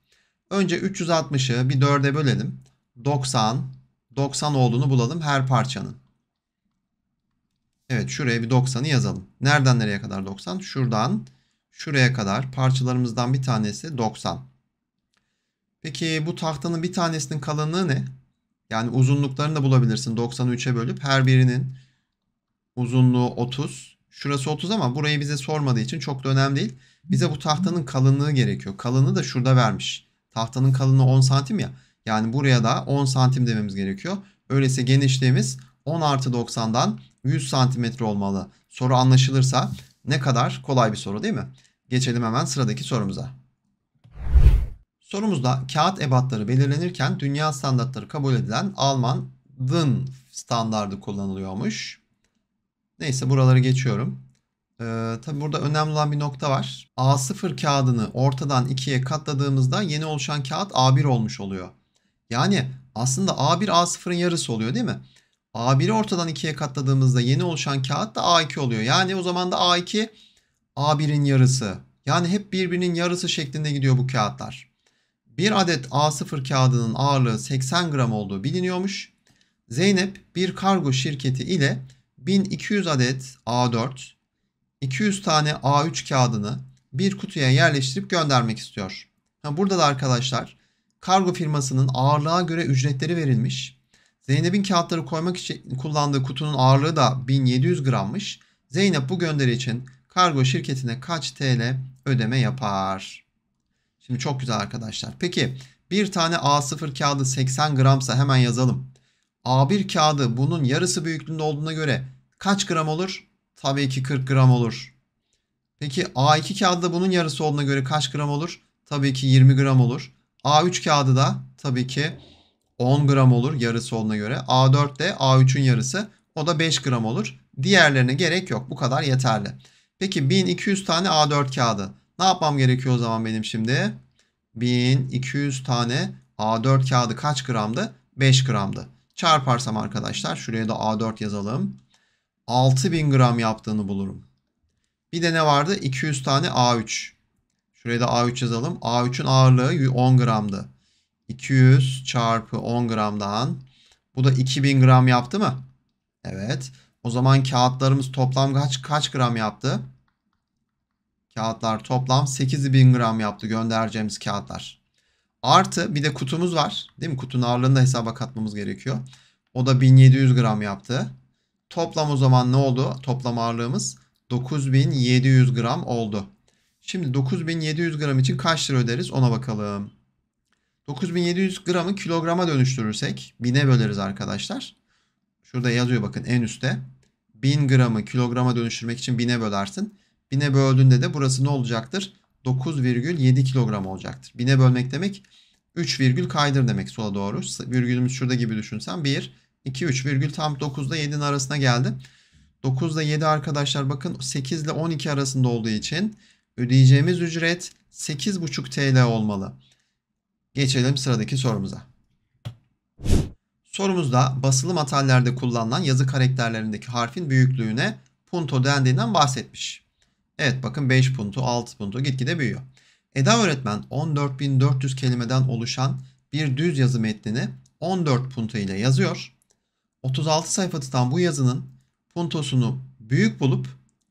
Önce 360'ı bir 4'e bölelim. 90, 90 olduğunu bulalım her parçanın. Evet şuraya bir 90'ı yazalım. Nereden nereye kadar 90? Şuradan şuraya kadar parçalarımızdan bir tanesi 90. Peki bu tahtanın bir tanesinin kalınlığı ne? Yani uzunluklarını da bulabilirsin. 90'ı 3'e bölüp her birinin uzunluğu 30. Şurası 30 ama burayı bize sormadığı için çok da önemli değil. Bize bu tahtanın kalınlığı gerekiyor. Kalınlığı da şurada vermiş. Tahtanın kalınlığı 10 santim ya. Yani buraya da 10 santim dememiz gerekiyor. Öyleyse genişliğimiz 10 artı 90'dan 100 santimetre olmalı. Soru anlaşılırsa ne kadar kolay bir soru değil mi? Geçelim hemen sıradaki sorumuza. Sorumuzda kağıt ebatları belirlenirken dünya standartları kabul edilen Alman DIN standardı kullanılıyormuş. Neyse buraları geçiyorum. Ee, tabi burada önemli olan bir nokta var. A0 kağıdını ortadan ikiye katladığımızda yeni oluşan kağıt A1 olmuş oluyor. Yani aslında A1 A0'ın yarısı oluyor değil mi? A1'i ortadan ikiye katladığımızda yeni oluşan kağıt da A2 oluyor. Yani o zaman da A2 A1'in yarısı. Yani hep birbirinin yarısı şeklinde gidiyor bu kağıtlar. Bir adet A0 kağıdının ağırlığı 80 gram olduğu biliniyormuş. Zeynep bir kargo şirketi ile 1200 adet A4, 200 tane A3 kağıdını bir kutuya yerleştirip göndermek istiyor. burada da arkadaşlar kargo firmasının ağırlığa göre ücretleri verilmiş. Zeynep'in kağıtları koymak için kullandığı kutunun ağırlığı da 1700 grammış. Zeynep bu gönderi için kargo şirketine kaç TL ödeme yapar? Şimdi çok güzel arkadaşlar. Peki bir tane A0 kağıdı 80 gramsa hemen yazalım. A1 kağıdı bunun yarısı büyüklüğünde olduğuna göre kaç gram olur? Tabii ki 40 gram olur. Peki A2 kağıdı da bunun yarısı olduğuna göre kaç gram olur? Tabii ki 20 gram olur. A3 kağıdı da tabii ki 10 gram olur yarısı olduğuna göre. A4 de A3'ün yarısı. O da 5 gram olur. Diğerlerine gerek yok. Bu kadar yeterli. Peki 1200 tane A4 kağıdı. Ne yapmam gerekiyor o zaman benim şimdi? 1200 tane A4 kağıdı kaç gramdı? 5 gramdı. Çarparsam arkadaşlar şuraya da A4 yazalım. 6000 gram yaptığını bulurum. Bir de ne vardı? 200 tane A3. Şuraya da A3 yazalım. A3'ün ağırlığı 10 gramdı. 200 çarpı 10 gramdan. Bu da 2000 gram yaptı mı? Evet. O zaman kağıtlarımız toplam kaç, kaç gram yaptı? Kağıtlar toplam 8000 gram yaptı göndereceğimiz kağıtlar. Artı bir de kutumuz var. Değil mi? Kutunun ağırlığını da hesaba katmamız gerekiyor. O da 1700 gram yaptı. Toplam o zaman ne oldu? Toplam ağırlığımız 9700 gram oldu. Şimdi 9700 gram için kaç lira öderiz ona bakalım. 9700 gramı kilograma dönüştürürsek 1000'e böleriz arkadaşlar. Şurada yazıyor bakın en üstte. 1000 gramı kilograma dönüştürmek için 1000'e bölersin. 1000'e böldüğünde de burası ne olacaktır? 9,7 kilogram olacaktır. 1000'e bölmek demek 3 kaydır demek sola doğru. Virgülümüz şurada gibi düşünsen 1. 2 3 virgül tam 9'da 7'nin arasına geldi. 9'da 7 arkadaşlar bakın 8 ile 12 arasında olduğu için ödeyeceğimiz ücret 8,5 TL olmalı. Geçelim sıradaki sorumuza. Sorumuzda basılı matallerde kullanılan yazı karakterlerindeki harfin büyüklüğüne punto dendiğinden bahsetmiş. Evet bakın 5 punto 6 punto gitgide büyüyor. Eda öğretmen 14.400 kelimeden oluşan bir düz yazı metnini 14 punto ile yazıyor 36 sayfa tutan bu yazının puntosunu büyük bulup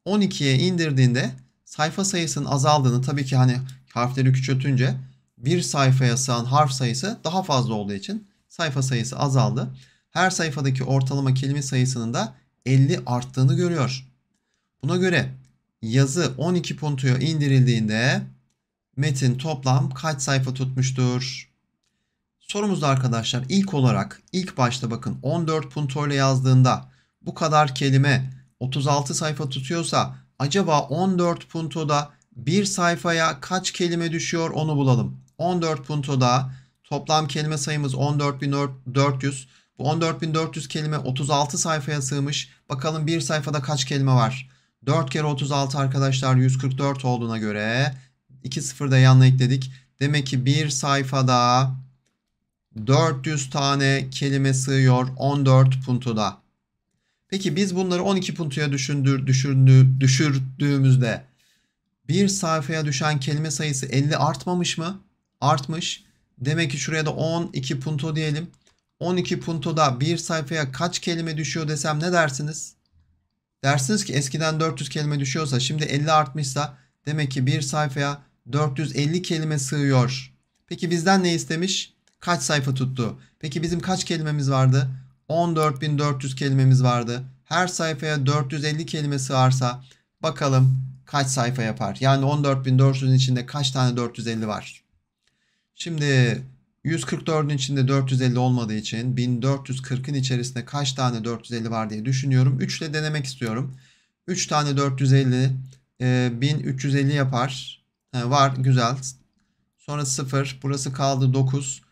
12'ye indirdiğinde sayfa sayısının azaldığını tabii ki hani harfleri küçültünce bir sayfaya sığan harf sayısı daha fazla olduğu için sayfa sayısı azaldı. Her sayfadaki ortalama kelime sayısının da 50 arttığını görüyor. Buna göre yazı 12 puntoya indirildiğinde metin toplam kaç sayfa tutmuştur? Sorumuzda arkadaşlar ilk olarak ilk başta bakın 14 punto yazdığında bu kadar kelime 36 sayfa tutuyorsa acaba 14 puntoda bir sayfaya kaç kelime düşüyor onu bulalım. 14 puntoda toplam kelime sayımız 14400. Bu 14400 kelime 36 sayfaya sığmış. Bakalım bir sayfada kaç kelime var? 4 kere 36 arkadaşlar 144 olduğuna göre 2 da yanına ekledik. Demek ki bir sayfada 400 tane kelime sığıyor 14 puntoda. Peki biz bunları 12 puntoya düşündür, düşündü, düşürdüğümüzde bir sayfaya düşen kelime sayısı 50 artmamış mı? Artmış. Demek ki şuraya da 12 punto diyelim. 12 puntoda bir sayfaya kaç kelime düşüyor desem ne dersiniz? Dersiniz ki eskiden 400 kelime düşüyorsa şimdi 50 artmışsa demek ki bir sayfaya 450 kelime sığıyor. Peki bizden ne istemiş? kaç sayfa tuttu? Peki bizim kaç kelimemiz vardı? 14.400 kelimemiz vardı. Her sayfaya 450 kelime sığarsa bakalım kaç sayfa yapar? Yani 14.400'ün içinde kaç tane 450 var? Şimdi 144'ün içinde 450 olmadığı için 1440'ın içerisinde kaç tane 450 var diye düşünüyorum. 3 ile denemek istiyorum. 3 tane 450 e, 1350 yapar. He, var güzel. Sonra 0 burası kaldı 9.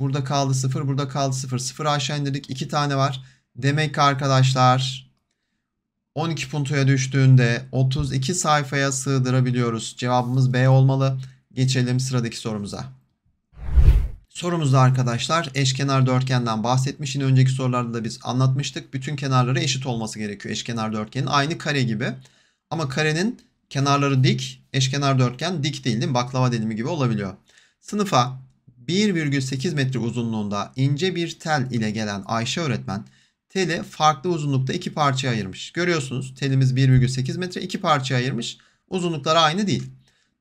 Burada kaldı 0. Burada kaldı 0. 0 aşağı indirdik. 2 tane var. Demek ki arkadaşlar 12 puntoya düştüğünde 32 sayfaya sığdırabiliyoruz. Cevabımız B olmalı. Geçelim sıradaki sorumuza. Sorumuzda arkadaşlar eşkenar dörtgenden bahsetmiş. Yine önceki sorularda da biz anlatmıştık. Bütün kenarları eşit olması gerekiyor eşkenar dörtgenin. Aynı kare gibi. Ama karenin kenarları dik, eşkenar dörtgen dik değil değil mi? Baklava dilimi gibi olabiliyor. Sınıfa 1,8 metre uzunluğunda ince bir tel ile gelen Ayşe öğretmen teli farklı uzunlukta iki parçaya ayırmış. Görüyorsunuz telimiz 1,8 metre iki parçaya ayırmış. Uzunlukları aynı değil.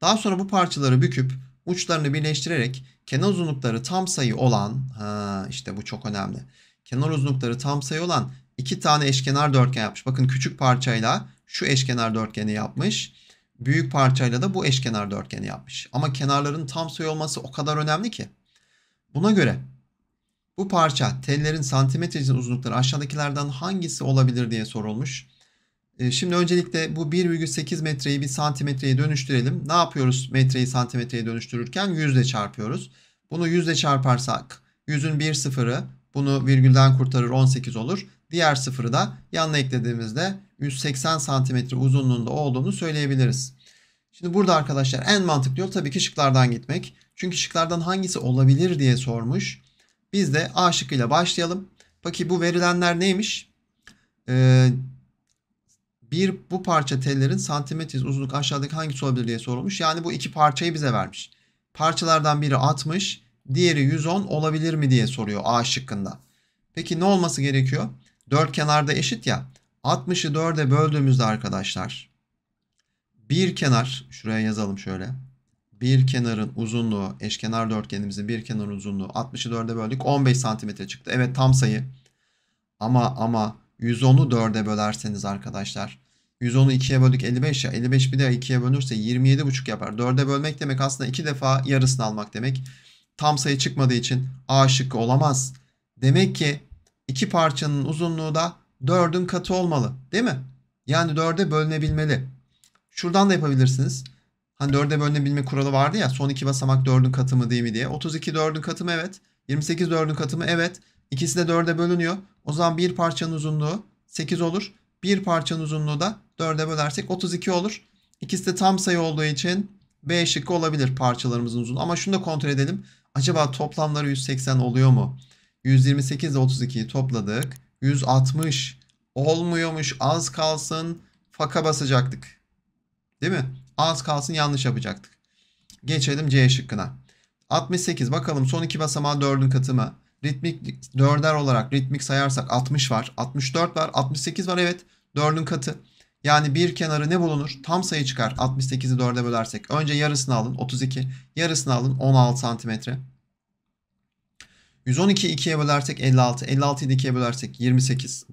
Daha sonra bu parçaları büküp uçlarını birleştirerek kenar uzunlukları tam sayı olan ha, işte bu çok önemli. Kenar uzunlukları tam sayı olan iki tane eşkenar dörtgen yapmış. Bakın küçük parçayla şu eşkenar dörtgeni yapmış. Büyük parçayla da bu eşkenar dörtgeni yapmış. Ama kenarların tam sayı olması o kadar önemli ki. Buna göre bu parça tellerin santimetre uzunlukları aşağıdakilerden hangisi olabilir diye sorulmuş. Ee, şimdi öncelikle bu 1,8 metreyi bir santimetreye dönüştürelim. Ne yapıyoruz metreyi santimetreye dönüştürürken? 100 ile çarpıyoruz. Bunu 100 ile çarparsak yüzün bir sıfırı bunu virgülden kurtarır 18 olur. Diğer sıfırı da yanına eklediğimizde 180 santimetre uzunluğunda olduğunu söyleyebiliriz. Şimdi burada arkadaşlar en mantıklı yol tabii ki şıklardan gitmek. Çünkü şıklardan hangisi olabilir diye sormuş. Biz de A şıkkıyla başlayalım. Peki bu verilenler neymiş? Ee, bir bu parça tellerin santimetre uzunluk aşağıdaki hangisi olabilir diye sorulmuş. Yani bu iki parçayı bize vermiş. Parçalardan biri 60, diğeri 110 olabilir mi diye soruyor A şıkkında. Peki ne olması gerekiyor? Dört kenarda eşit ya. 60'ı 4'e böldüğümüzde arkadaşlar bir kenar şuraya yazalım şöyle bir kenarın uzunluğu eşkenar dörtgenimizin bir kenarın uzunluğu 64'e böldük 15 santimetre çıktı. Evet tam sayı. Ama ama 110'u 4'e bölerseniz arkadaşlar 110'u 2'ye böldük 55 ya 55 bir daha 2'ye bölünürse 27,5 yapar. 4'e bölmek demek aslında 2 defa yarısını almak demek. Tam sayı çıkmadığı için A şıkkı olamaz. Demek ki iki parçanın uzunluğu da 4'ün katı olmalı değil mi? Yani 4'e bölünebilmeli. Şuradan da yapabilirsiniz. Hani 4'e bölünebilme kuralı vardı ya son iki basamak 4'ün katı mı değil mi diye. 32 4'ün katı mı evet. 28 4'ün katı mı evet. İkisi de 4'e bölünüyor. O zaman bir parçanın uzunluğu 8 olur. Bir parçanın uzunluğu da 4'e bölersek 32 olur. İkisi de tam sayı olduğu için B şıkkı olabilir parçalarımızın uzunluğu. Ama şunu da kontrol edelim. Acaba toplamları 180 oluyor mu? 128 ile 32'yi topladık. 160 olmuyormuş az kalsın faka basacaktık. Değil mi? Az kalsın yanlış yapacaktık. Geçelim C şıkkına. 68 bakalım son iki basamağı 4'ün katı mı? Ritmik 4'er olarak ritmik sayarsak 60 var. 64 var. 68 var evet. 4'ün katı. Yani bir kenarı ne bulunur? Tam sayı çıkar. 68'i 4'e bölersek. Önce yarısını alın 32. Yarısını alın 16 santimetre. 112 2'ye bölersek 56. 56'yı 2'ye bölersek 28.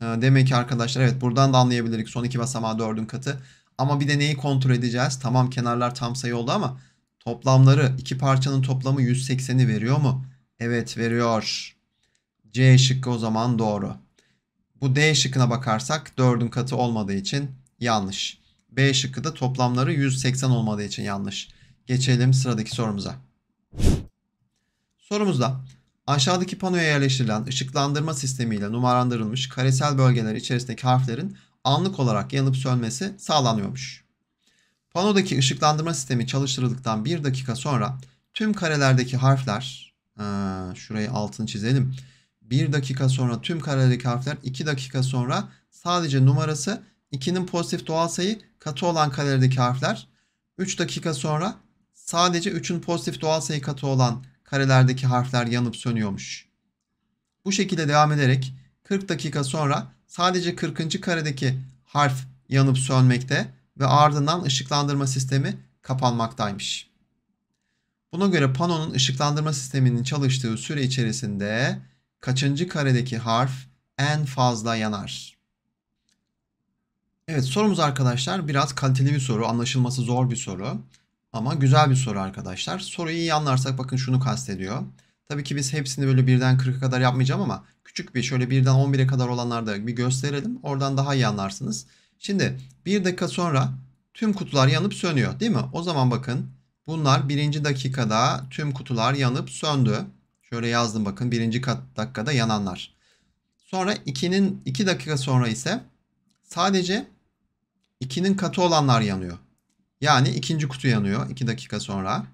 Ee, demek ki arkadaşlar evet buradan da anlayabiliriz. Son iki basamağı 4'ün katı. Ama bir de neyi kontrol edeceğiz? Tamam kenarlar tam sayı oldu ama toplamları iki parçanın toplamı 180'i veriyor mu? Evet veriyor. C şıkkı o zaman doğru. Bu D şıkkına bakarsak 4'ün katı olmadığı için yanlış. B şıkkı da toplamları 180 olmadığı için yanlış. Geçelim sıradaki sorumuza. Sorumuzda aşağıdaki panoya yerleştirilen ışıklandırma sistemiyle numaralandırılmış karesel bölgeler içerisindeki harflerin anlık olarak yanıp sönmesi sağlanıyormuş. Panodaki ışıklandırma sistemi çalıştırıldıktan bir dakika sonra tüm karelerdeki harfler şurayı altını çizelim. bir dakika sonra tüm karelerdeki harfler iki dakika sonra sadece numarası 2'nin pozitif doğal sayı katı olan karelerdeki harfler 3 dakika sonra sadece 3'ün pozitif doğal sayı katı olan karelerdeki harfler yanıp sönüyormuş. Bu şekilde devam ederek 40 dakika sonra Sadece 40. karedeki harf yanıp sönmekte ve ardından ışıklandırma sistemi kapanmaktaymış. Buna göre panonun ışıklandırma sisteminin çalıştığı süre içerisinde kaçıncı karedeki harf en fazla yanar? Evet sorumuz arkadaşlar biraz kaliteli bir soru, anlaşılması zor bir soru ama güzel bir soru arkadaşlar. Soruyu iyi anlarsak bakın şunu kastediyor. Tabii ki biz hepsini böyle birden 40'a kadar yapmayacağım ama küçük bir şöyle birden 11'e kadar olanlarda bir gösterelim. Oradan daha iyi anlarsınız. Şimdi bir dakika sonra tüm kutular yanıp sönüyor değil mi? O zaman bakın bunlar birinci dakikada tüm kutular yanıp söndü. Şöyle yazdım bakın birinci dakikada yananlar. Sonra 2'nin 2 dakika sonra ise sadece 2'nin katı olanlar yanıyor. Yani ikinci kutu yanıyor 2 dakika sonra.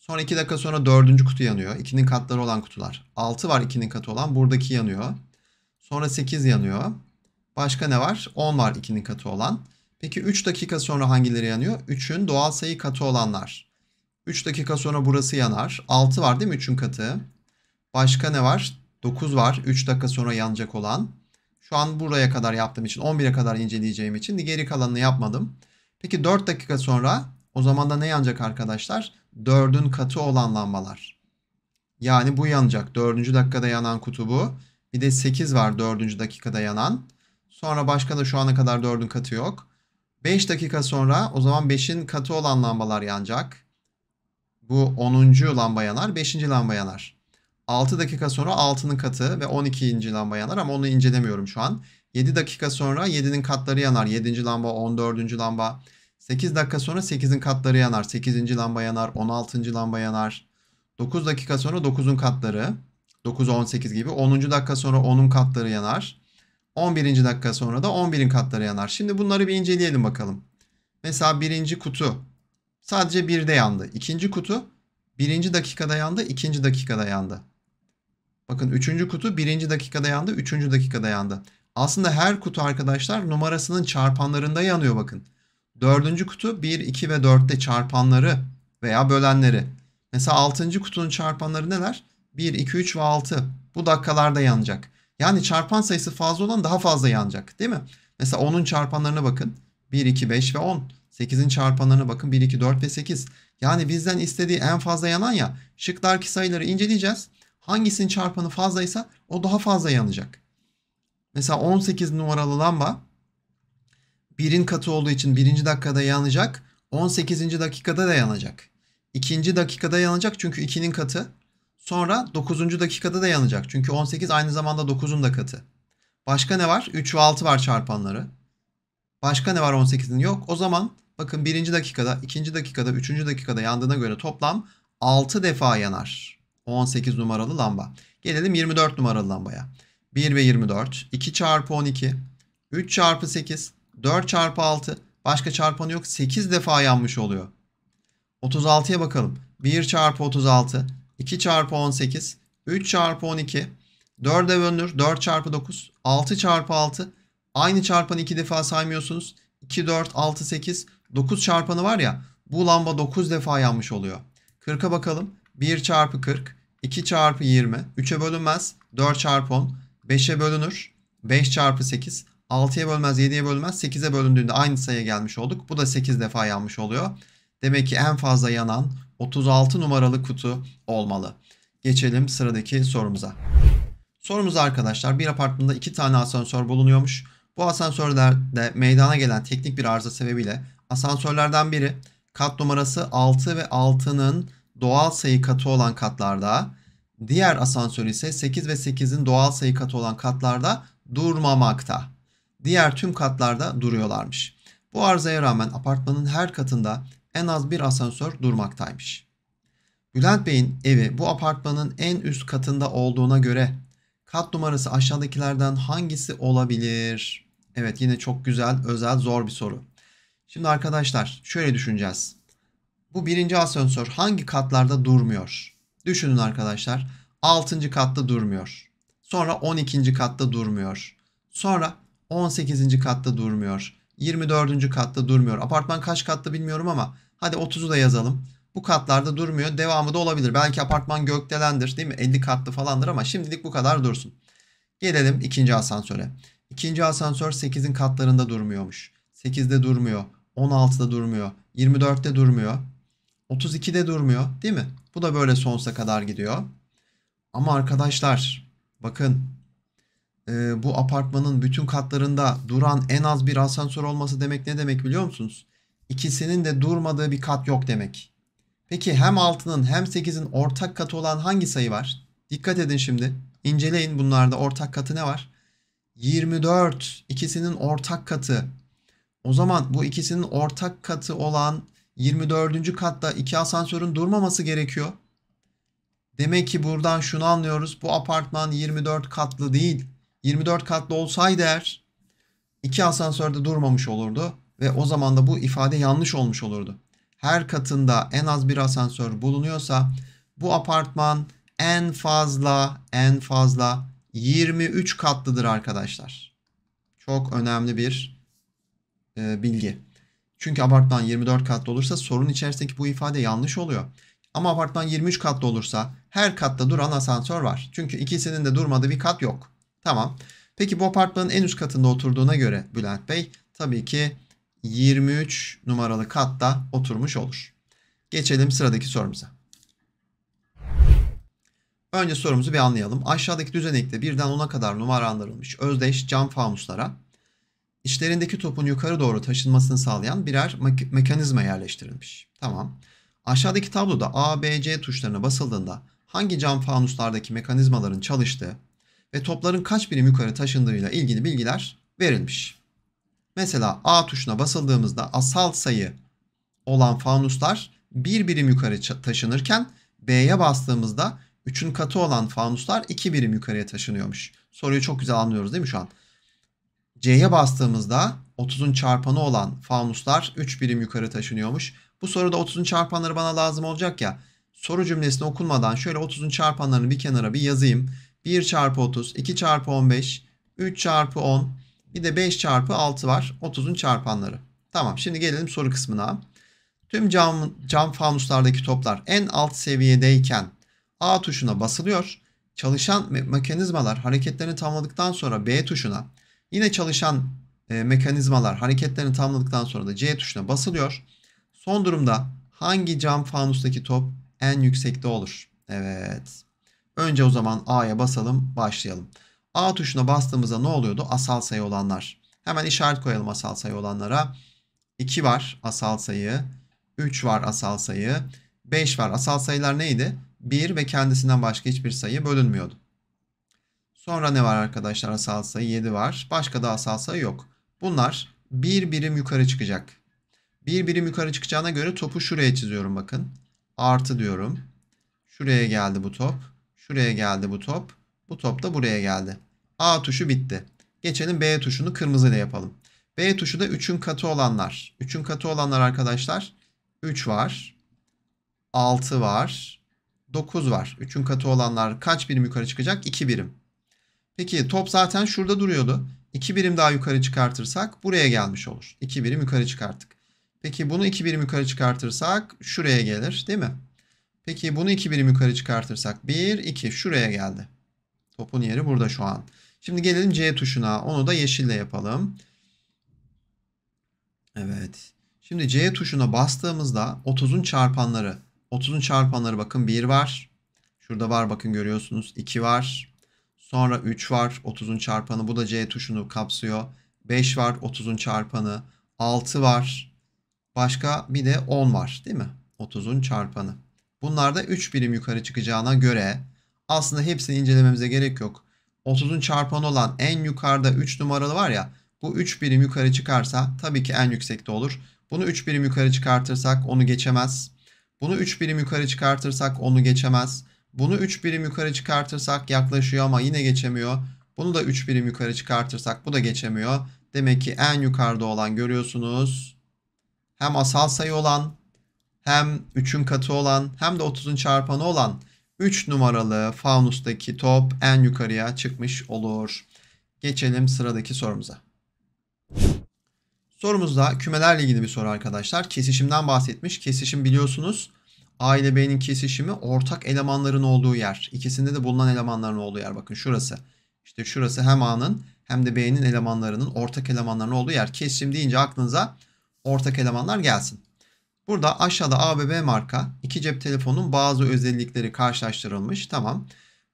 Sonra 2 dakika sonra 4. kutu yanıyor. 2'nin katları olan kutular. 6 var 2'nin katı olan. Buradaki yanıyor. Sonra 8 yanıyor. Başka ne var? 10 var 2'nin katı olan. Peki 3 dakika sonra hangileri yanıyor? 3'ün doğal sayı katı olanlar. 3 dakika sonra burası yanar. 6 var değil mi 3'ün katı? Başka ne var? 9 var 3 dakika sonra yanacak olan. Şu an buraya kadar yaptığım için 11'e kadar inceleyeceğim için geri kalanını yapmadım. Peki 4 dakika sonra o zaman da ne yanacak arkadaşlar? 4'ün katı olan lambalar. Yani bu yanacak. 4. dakikada yanan kutu bu. Bir de 8 var 4. dakikada yanan. Sonra başka da şu ana kadar 4'ün katı yok. 5 dakika sonra o zaman 5'in katı olan lambalar yanacak. Bu 10. lamba yanar, 5. lamba yanar. 6 dakika sonra 6'nın katı ve 12. lamba yanar ama onu incelemiyorum şu an. 7 dakika sonra 7'nin katları yanar. 7. lamba, 14. lamba, 8 dakika sonra 8'in katları yanar. 8. lamba yanar, 16. lamba yanar. 9 dakika sonra 9'un katları. 9 18 gibi. 10. dakika sonra 10'un katları yanar. 11. dakika sonra da 11'in katları yanar. Şimdi bunları bir inceleyelim bakalım. Mesela birinci kutu sadece birde yandı. İkinci kutu birinci dakikada yandı, ikinci dakikada yandı. Bakın üçüncü kutu birinci dakikada yandı, üçüncü dakikada yandı. Aslında her kutu arkadaşlar numarasının çarpanlarında yanıyor bakın. Dördüncü kutu 1, 2 ve 4'te çarpanları veya bölenleri. Mesela altıncı kutunun çarpanları neler? 1, 2, 3 ve 6. Bu dakikalarda yanacak. Yani çarpan sayısı fazla olan daha fazla yanacak değil mi? Mesela 10'un çarpanlarına bakın. 1, 2, 5 ve 10. 8'in çarpanlarına bakın 1, 2, 4 ve 8. Yani bizden istediği en fazla yanan ya şıklardaki sayıları inceleyeceğiz. Hangisinin çarpanı fazlaysa o daha fazla yanacak. Mesela 18 numaralı lamba birin katı olduğu için birinci dakikada yanacak. 18. dakikada da yanacak. İkinci dakikada yanacak çünkü 2'nin katı. Sonra 9. dakikada da yanacak. Çünkü 18 aynı zamanda 9'un da katı. Başka ne var? 3 ve 6 var çarpanları. Başka ne var 18'in? Yok. O zaman bakın 1. dakikada, 2. dakikada, 3. dakikada yandığına göre toplam 6 defa yanar. 18 numaralı lamba. Gelelim 24 numaralı lambaya. 1 ve 24. 2 çarpı 12. 3 çarpı 8. 4 çarpı 6 başka çarpanı yok 8 defa yanmış oluyor. 36'ya bakalım. 1 çarpı 36, 2 çarpı 18, 3 çarpı 12, 4'e bölünür 4 çarpı 9, 6 çarpı 6. Aynı çarpanı 2 defa saymıyorsunuz. 2, 4, 6, 8, 9 çarpanı var ya bu lamba 9 defa yanmış oluyor. 40'a bakalım. 1 çarpı 40, 2 çarpı 20, 3'e bölünmez, 4 çarpı 10, 5'e bölünür, 5 çarpı 8. 6'ya bölmez 7'ye bölmez 8'e bölündüğünde aynı sayıya gelmiş olduk. Bu da 8 defa yanmış oluyor. Demek ki en fazla yanan 36 numaralı kutu olmalı. Geçelim sıradaki sorumuza. Sorumuz arkadaşlar bir apartmanda iki tane asansör bulunuyormuş. Bu asansörlerde meydana gelen teknik bir arıza sebebiyle asansörlerden biri kat numarası 6 ve 6'nın doğal sayı katı olan katlarda, diğer asansör ise 8 ve 8'in doğal sayı katı olan katlarda durmamakta diğer tüm katlarda duruyorlarmış. Bu arızaya rağmen apartmanın her katında en az bir asansör durmaktaymış. Bülent Bey'in evi bu apartmanın en üst katında olduğuna göre kat numarası aşağıdakilerden hangisi olabilir? Evet yine çok güzel, özel, zor bir soru. Şimdi arkadaşlar şöyle düşüneceğiz. Bu birinci asansör hangi katlarda durmuyor? Düşünün arkadaşlar. 6. katta durmuyor. Sonra 12. katta durmuyor. Sonra 18. katta durmuyor. 24. katta durmuyor. Apartman kaç katta bilmiyorum ama hadi 30'u da yazalım. Bu katlarda durmuyor. Devamı da olabilir. Belki apartman gökdelendir değil mi? 50 katlı falandır ama şimdilik bu kadar dursun. Gelelim ikinci asansöre. İkinci asansör 8'in katlarında durmuyormuş. 8'de durmuyor. 16'da durmuyor. 24'te durmuyor. 32'de durmuyor değil mi? Bu da böyle sonsuza kadar gidiyor. Ama arkadaşlar bakın e, bu apartmanın bütün katlarında duran en az bir asansör olması demek ne demek biliyor musunuz? İkisinin de durmadığı bir kat yok demek. Peki hem 6'nın hem 8'in ortak katı olan hangi sayı var? Dikkat edin şimdi. İnceleyin bunlarda ortak katı ne var? 24 ikisinin ortak katı. O zaman bu ikisinin ortak katı olan 24. katta iki asansörün durmaması gerekiyor. Demek ki buradan şunu anlıyoruz. Bu apartman 24 katlı değil. 24 katlı olsaydı eğer iki asansörde durmamış olurdu ve o zaman da bu ifade yanlış olmuş olurdu. Her katında en az bir asansör bulunuyorsa bu apartman en fazla en fazla 23 katlıdır arkadaşlar. Çok önemli bir e, bilgi. Çünkü apartman 24 katlı olursa sorun içerisindeki bu ifade yanlış oluyor. Ama apartman 23 katlı olursa her katta duran asansör var. Çünkü ikisinin de durmadığı bir kat yok. Tamam. Peki bu apartmanın en üst katında oturduğuna göre Bülent Bey tabii ki 23 numaralı katta oturmuş olur. Geçelim sıradaki sorumuza. Önce sorumuzu bir anlayalım. Aşağıdaki düzenekte birden 10'a kadar numaralandırılmış özdeş cam fanuslara içlerindeki topun yukarı doğru taşınmasını sağlayan birer me- mekanizma yerleştirilmiş. Tamam. Aşağıdaki tabloda A, B, C tuşlarına basıldığında hangi cam fanuslardaki mekanizmaların çalıştığı ve topların kaç birim yukarı taşındığıyla ilgili bilgiler verilmiş. Mesela A tuşuna basıldığımızda asal sayı olan fanuslar bir birim yukarı taşınırken B'ye bastığımızda 3'ün katı olan fanuslar 2 birim yukarıya taşınıyormuş. Soruyu çok güzel anlıyoruz değil mi şu an? C'ye bastığımızda 30'un çarpanı olan fanuslar 3 birim yukarı taşınıyormuş. Bu soruda 30'un çarpanları bana lazım olacak ya. Soru cümlesini okunmadan şöyle 30'un çarpanlarını bir kenara bir yazayım. 1 çarpı 30, 2 çarpı 15, 3 çarpı 10, bir de 5 çarpı 6 var. 30'un çarpanları. Tamam şimdi gelelim soru kısmına. Tüm cam, cam fanuslardaki toplar en alt seviyedeyken A tuşuna basılıyor. Çalışan me mekanizmalar hareketlerini tamamladıktan sonra B tuşuna, yine çalışan e, mekanizmalar hareketlerini tamamladıktan sonra da C tuşuna basılıyor. Son durumda hangi cam fanustaki top en yüksekte olur? Evet. Önce o zaman A'ya basalım başlayalım. A tuşuna bastığımızda ne oluyordu? Asal sayı olanlar. Hemen işaret koyalım asal sayı olanlara. 2 var asal sayı. 3 var asal sayı. 5 var. Asal sayılar neydi? 1 ve kendisinden başka hiçbir sayı bölünmüyordu. Sonra ne var arkadaşlar? Asal sayı 7 var. Başka da asal sayı yok. Bunlar bir birim yukarı çıkacak. Bir birim yukarı çıkacağına göre topu şuraya çiziyorum bakın. Artı diyorum. Şuraya geldi bu top. Şuraya geldi bu top. Bu top da buraya geldi. A tuşu bitti. Geçelim B tuşunu kırmızıyla yapalım. B tuşu da 3'ün katı olanlar. 3'ün katı olanlar arkadaşlar 3 var. 6 var. 9 var. 3'ün katı olanlar kaç birim yukarı çıkacak? 2 birim. Peki top zaten şurada duruyordu. 2 birim daha yukarı çıkartırsak buraya gelmiş olur. 2 birim yukarı çıkarttık. Peki bunu 2 birim yukarı çıkartırsak şuraya gelir değil mi? Peki bunu 2 birim yukarı çıkartırsak 1, 2 şuraya geldi. Topun yeri burada şu an. Şimdi gelelim C tuşuna. Onu da yeşille yapalım. Evet. Şimdi C tuşuna bastığımızda 30'un çarpanları. 30'un çarpanları bakın 1 var. Şurada var bakın görüyorsunuz 2 var. Sonra 3 var 30'un çarpanı. Bu da C tuşunu kapsıyor. 5 var 30'un çarpanı. 6 var. Başka bir de 10 var değil mi? 30'un çarpanı. Bunlar da 3 birim yukarı çıkacağına göre aslında hepsini incelememize gerek yok. 30'un çarpanı olan en yukarıda 3 numaralı var ya bu 3 birim yukarı çıkarsa tabii ki en yüksekte olur. Bunu 3 birim yukarı çıkartırsak onu geçemez. Bunu 3 birim yukarı çıkartırsak onu geçemez. Bunu 3 birim yukarı çıkartırsak yaklaşıyor ama yine geçemiyor. Bunu da 3 birim yukarı çıkartırsak bu da geçemiyor. Demek ki en yukarıda olan görüyorsunuz. Hem asal sayı olan hem 3'ün katı olan hem de 30'un çarpanı olan 3 numaralı faunustaki top en yukarıya çıkmış olur. Geçelim sıradaki sorumuza. Sorumuzda kümelerle ilgili bir soru arkadaşlar. Kesişimden bahsetmiş. Kesişim biliyorsunuz A ile B'nin kesişimi ortak elemanların olduğu yer. İkisinde de bulunan elemanların olduğu yer. Bakın şurası. İşte şurası hem A'nın hem de B'nin elemanlarının ortak elemanların olduğu yer. Kesişim deyince aklınıza ortak elemanlar gelsin. Burada aşağıda ABB marka iki cep telefonunun bazı özellikleri karşılaştırılmış. Tamam.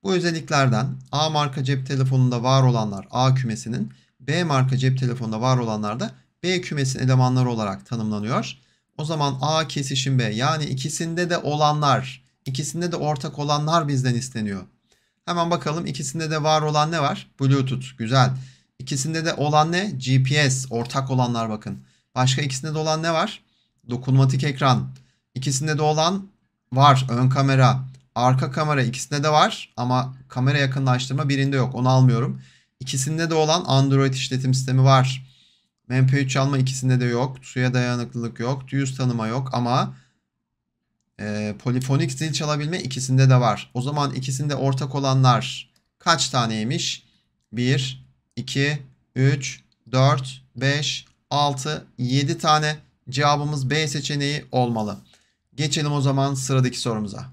Bu özelliklerden A marka cep telefonunda var olanlar A kümesinin, B marka cep telefonunda var olanlar da B kümesinin elemanları olarak tanımlanıyor. O zaman A kesişim B yani ikisinde de olanlar, ikisinde de ortak olanlar bizden isteniyor. Hemen bakalım ikisinde de var olan ne var? Bluetooth güzel. İkisinde de olan ne? GPS ortak olanlar bakın. Başka ikisinde de olan ne var? dokunmatik ekran. ikisinde de olan var ön kamera, arka kamera ikisinde de var ama kamera yakınlaştırma birinde yok. Onu almıyorum. İkisinde de olan Android işletim sistemi var. MP3 çalma ikisinde de yok. Suya dayanıklılık yok. Yüz tanıma yok ama e, polifonik zil çalabilme ikisinde de var. O zaman ikisinde ortak olanlar kaç taneymiş? 1, 2, 3, 4, 5, 6, 7 tane Cevabımız B seçeneği olmalı. Geçelim o zaman sıradaki sorumuza.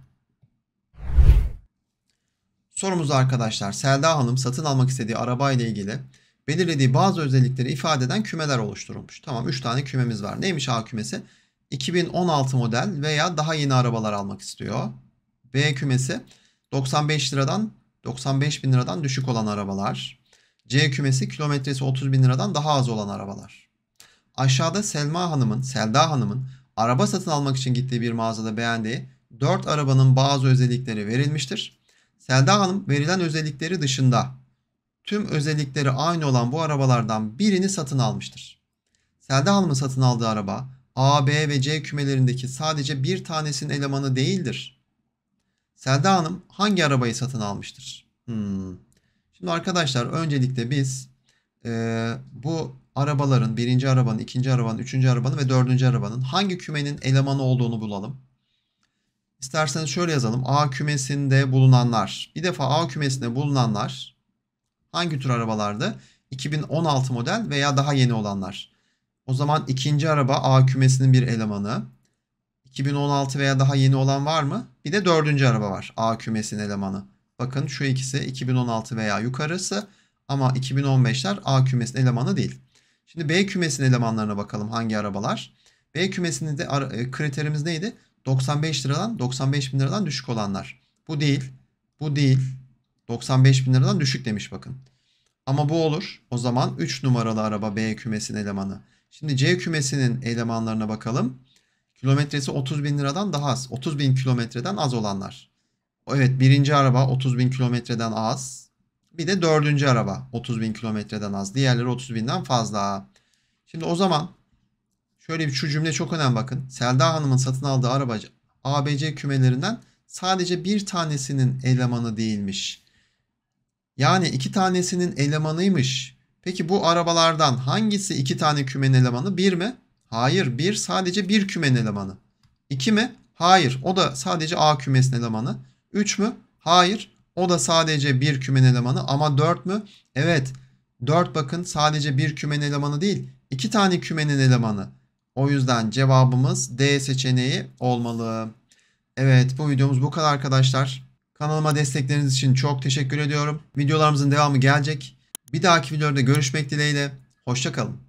Sorumuzda arkadaşlar Selda Hanım satın almak istediği araba ile ilgili belirlediği bazı özellikleri ifade eden kümeler oluşturulmuş. Tamam 3 tane kümemiz var. Neymiş A kümesi? 2016 model veya daha yeni arabalar almak istiyor. B kümesi 95 liradan 95 bin liradan düşük olan arabalar. C kümesi kilometresi 30 bin liradan daha az olan arabalar. Aşağıda Selma Hanım'ın, Selda Hanım'ın araba satın almak için gittiği bir mağazada beğendiği 4 arabanın bazı özellikleri verilmiştir. Selda Hanım verilen özellikleri dışında tüm özellikleri aynı olan bu arabalardan birini satın almıştır. Selda Hanım'ın satın aldığı araba A, B ve C kümelerindeki sadece bir tanesinin elemanı değildir. Selda Hanım hangi arabayı satın almıştır? Hmm. Şimdi arkadaşlar öncelikle biz e, bu arabaların, birinci arabanın, ikinci arabanın, üçüncü arabanın ve dördüncü arabanın hangi kümenin elemanı olduğunu bulalım. İsterseniz şöyle yazalım. A kümesinde bulunanlar. Bir defa A kümesinde bulunanlar hangi tür arabalardı? 2016 model veya daha yeni olanlar. O zaman ikinci araba A kümesinin bir elemanı. 2016 veya daha yeni olan var mı? Bir de dördüncü araba var. A kümesinin elemanı. Bakın şu ikisi 2016 veya yukarısı ama 2015'ler A kümesinin elemanı değil. Şimdi B kümesinin elemanlarına bakalım hangi arabalar. B kümesinin de e, kriterimiz neydi? 95 liradan 95 bin liradan düşük olanlar. Bu değil. Bu değil. 95 bin liradan düşük demiş bakın. Ama bu olur. O zaman 3 numaralı araba B kümesinin elemanı. Şimdi C kümesinin elemanlarına bakalım. Kilometresi 30 bin liradan daha az. 30 bin kilometreden az olanlar. Evet birinci araba 30 bin kilometreden az. Bir de dördüncü araba 30 bin kilometreden az. Diğerleri 30 binden fazla. Şimdi o zaman şöyle bir şu cümle çok önemli bakın. Selda Hanım'ın satın aldığı araba ABC kümelerinden sadece bir tanesinin elemanı değilmiş. Yani iki tanesinin elemanıymış. Peki bu arabalardan hangisi iki tane kümenin elemanı? Bir mi? Hayır bir sadece bir kümenin elemanı. İki mi? Hayır o da sadece A kümesinin elemanı. Üç mü? Hayır o da sadece bir kümen elemanı ama 4 mü? Evet 4 bakın sadece bir kümen elemanı değil 2 tane kümenin elemanı. O yüzden cevabımız D seçeneği olmalı. Evet bu videomuz bu kadar arkadaşlar. Kanalıma destekleriniz için çok teşekkür ediyorum. Videolarımızın devamı gelecek. Bir dahaki videoda görüşmek dileğiyle. Hoşçakalın.